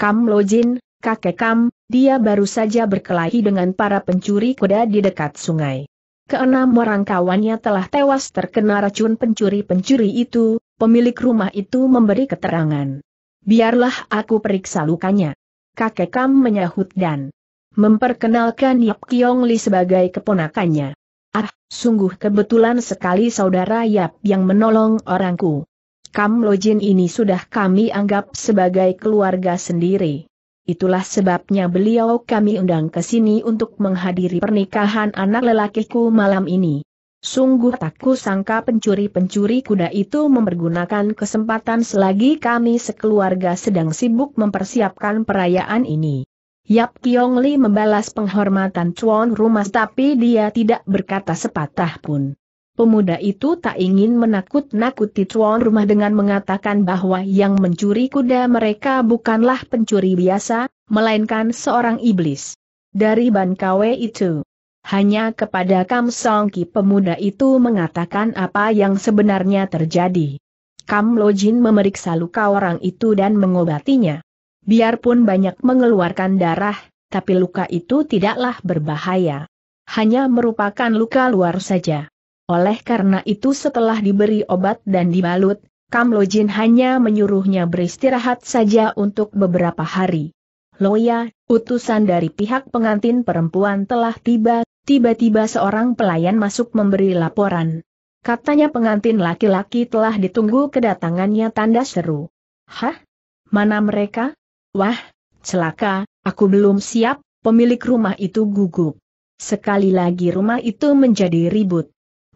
Kam Lojin, Kakek Kam, dia baru saja berkelahi dengan para pencuri kuda di dekat sungai. Keenam orang kawannya telah tewas terkena racun pencuri-pencuri itu, pemilik rumah itu memberi keterangan. Biarlah aku periksa lukanya. Kakek Kam menyahut dan memperkenalkan Yap Kiong Li sebagai keponakannya. Ah, sungguh kebetulan sekali saudara Yap yang menolong orangku. Kam Lojin ini sudah kami anggap sebagai keluarga sendiri. Itulah sebabnya beliau kami undang ke sini untuk menghadiri pernikahan anak lelakiku malam ini. Sungguh tak sangka pencuri-pencuri kuda itu mempergunakan kesempatan selagi kami sekeluarga sedang sibuk mempersiapkan perayaan ini. Yap Kiong Li membalas penghormatan Chuan Rumas tapi dia tidak berkata sepatah pun. Pemuda itu tak ingin menakut-nakuti tuan rumah dengan mengatakan bahwa yang mencuri kuda mereka bukanlah pencuri biasa, melainkan seorang iblis. Dari Bankawe itu, hanya kepada Kam Songki pemuda itu mengatakan apa yang sebenarnya terjadi. Kam Lojin memeriksa luka orang itu dan mengobatinya. Biarpun banyak mengeluarkan darah, tapi luka itu tidaklah berbahaya. Hanya merupakan luka luar saja. Oleh karena itu setelah diberi obat dan dibalut, Kamlojin hanya menyuruhnya beristirahat saja untuk beberapa hari. Loya, utusan dari pihak pengantin perempuan telah tiba, tiba-tiba seorang pelayan masuk memberi laporan. Katanya pengantin laki-laki telah ditunggu kedatangannya tanda seru. Hah? Mana mereka? Wah, celaka, aku belum siap, pemilik rumah itu gugup. Sekali lagi rumah itu menjadi ribut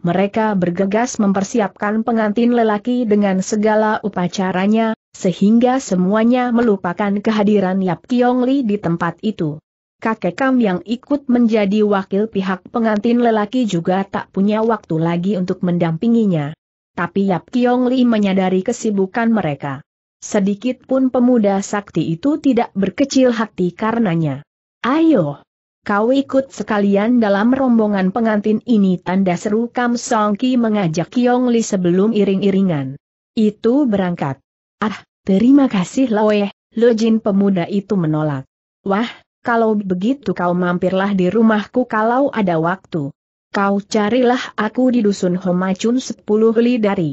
mereka bergegas mempersiapkan pengantin lelaki dengan segala upacaranya, sehingga semuanya melupakan kehadiran Yap Kiong Li di tempat itu. Kakek Kam yang ikut menjadi wakil pihak pengantin lelaki juga tak punya waktu lagi untuk mendampinginya. Tapi Yap Kiong Li menyadari kesibukan mereka. Sedikit pun pemuda sakti itu tidak berkecil hati karenanya. Ayo, Kau ikut sekalian dalam rombongan pengantin ini tanda seru Kam Song Ki mengajak Yong Li sebelum iring-iringan. Itu berangkat. Ah, terima kasih Loe, Jin pemuda itu menolak. Wah, kalau begitu kau mampirlah di rumahku kalau ada waktu. Kau carilah aku di dusun Homacun 10 li dari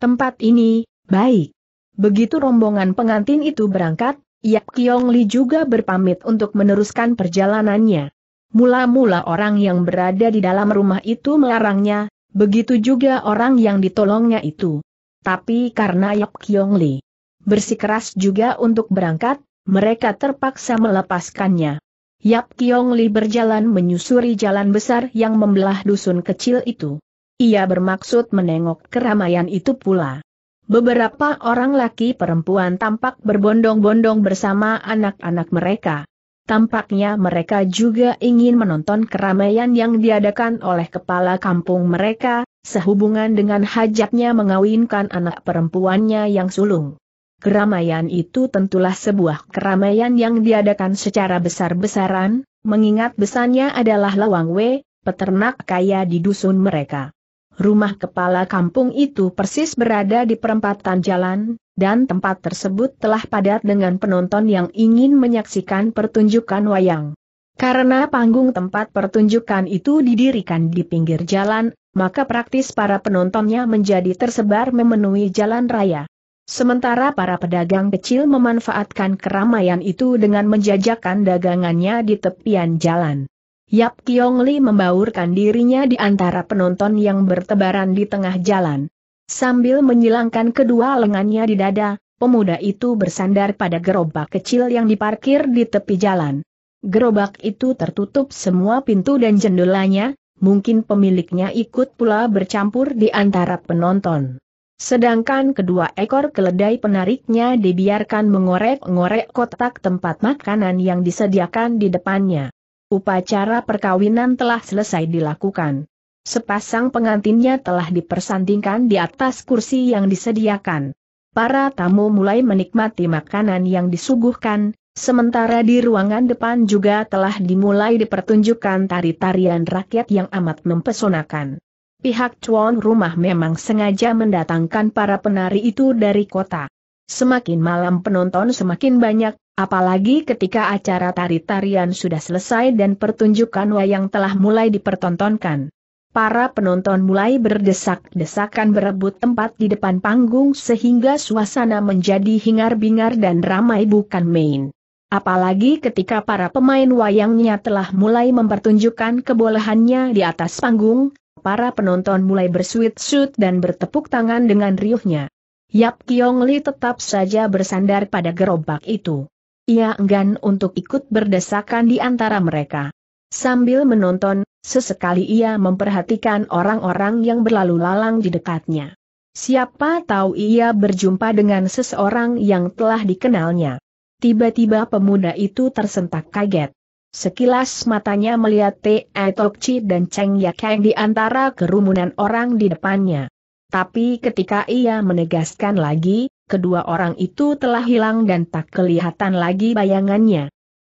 tempat ini, baik. Begitu rombongan pengantin itu berangkat, Yap Kiong Li juga berpamit untuk meneruskan perjalanannya. Mula-mula orang yang berada di dalam rumah itu melarangnya, begitu juga orang yang ditolongnya itu. Tapi karena Yap Kiong Li bersikeras juga untuk berangkat, mereka terpaksa melepaskannya. Yap Kiong Li berjalan menyusuri jalan besar yang membelah dusun kecil itu. Ia bermaksud menengok keramaian itu pula. Beberapa orang laki perempuan tampak berbondong-bondong bersama anak-anak mereka. Tampaknya mereka juga ingin menonton keramaian yang diadakan oleh kepala kampung mereka, sehubungan dengan hajatnya mengawinkan anak perempuannya yang sulung. Keramaian itu tentulah sebuah keramaian yang diadakan secara besar-besaran, mengingat besarnya adalah Lawang W, peternak kaya di dusun mereka. Rumah kepala kampung itu persis berada di perempatan jalan, dan tempat tersebut telah padat dengan penonton yang ingin menyaksikan pertunjukan wayang. Karena panggung tempat pertunjukan itu didirikan di pinggir jalan, maka praktis para penontonnya menjadi tersebar memenuhi jalan raya. Sementara para pedagang kecil memanfaatkan keramaian itu dengan menjajakan dagangannya di tepian jalan. Yap Kiong Li membaurkan dirinya di antara penonton yang bertebaran di tengah jalan. Sambil menyilangkan kedua lengannya di dada, pemuda itu bersandar pada gerobak kecil yang diparkir di tepi jalan. Gerobak itu tertutup semua pintu dan jendelanya, mungkin pemiliknya ikut pula bercampur di antara penonton. Sedangkan kedua ekor keledai penariknya dibiarkan mengorek-ngorek kotak tempat makanan yang disediakan di depannya. Upacara perkawinan telah selesai dilakukan. Sepasang pengantinnya telah dipersandingkan di atas kursi yang disediakan. Para tamu mulai menikmati makanan yang disuguhkan, sementara di ruangan depan juga telah dimulai dipertunjukkan tari-tarian rakyat yang amat mempesonakan. Pihak tuan rumah memang sengaja mendatangkan para penari itu dari kota. Semakin malam penonton semakin banyak, Apalagi ketika acara tari-tarian sudah selesai dan pertunjukan wayang telah mulai dipertontonkan. Para penonton mulai berdesak-desakan berebut tempat di depan panggung sehingga suasana menjadi hingar-bingar dan ramai bukan main. Apalagi ketika para pemain wayangnya telah mulai mempertunjukkan kebolehannya di atas panggung, para penonton mulai bersuit-suit dan bertepuk tangan dengan riuhnya. Yap Kiong Li tetap saja bersandar pada gerobak itu ia enggan untuk ikut berdesakan di antara mereka. Sambil menonton, sesekali ia memperhatikan orang-orang yang berlalu lalang di dekatnya. Siapa tahu ia berjumpa dengan seseorang yang telah dikenalnya. Tiba-tiba pemuda itu tersentak kaget. Sekilas matanya melihat Te Tokci dan Cheng Yakeng di antara kerumunan orang di depannya. Tapi ketika ia menegaskan lagi, kedua orang itu telah hilang dan tak kelihatan lagi bayangannya.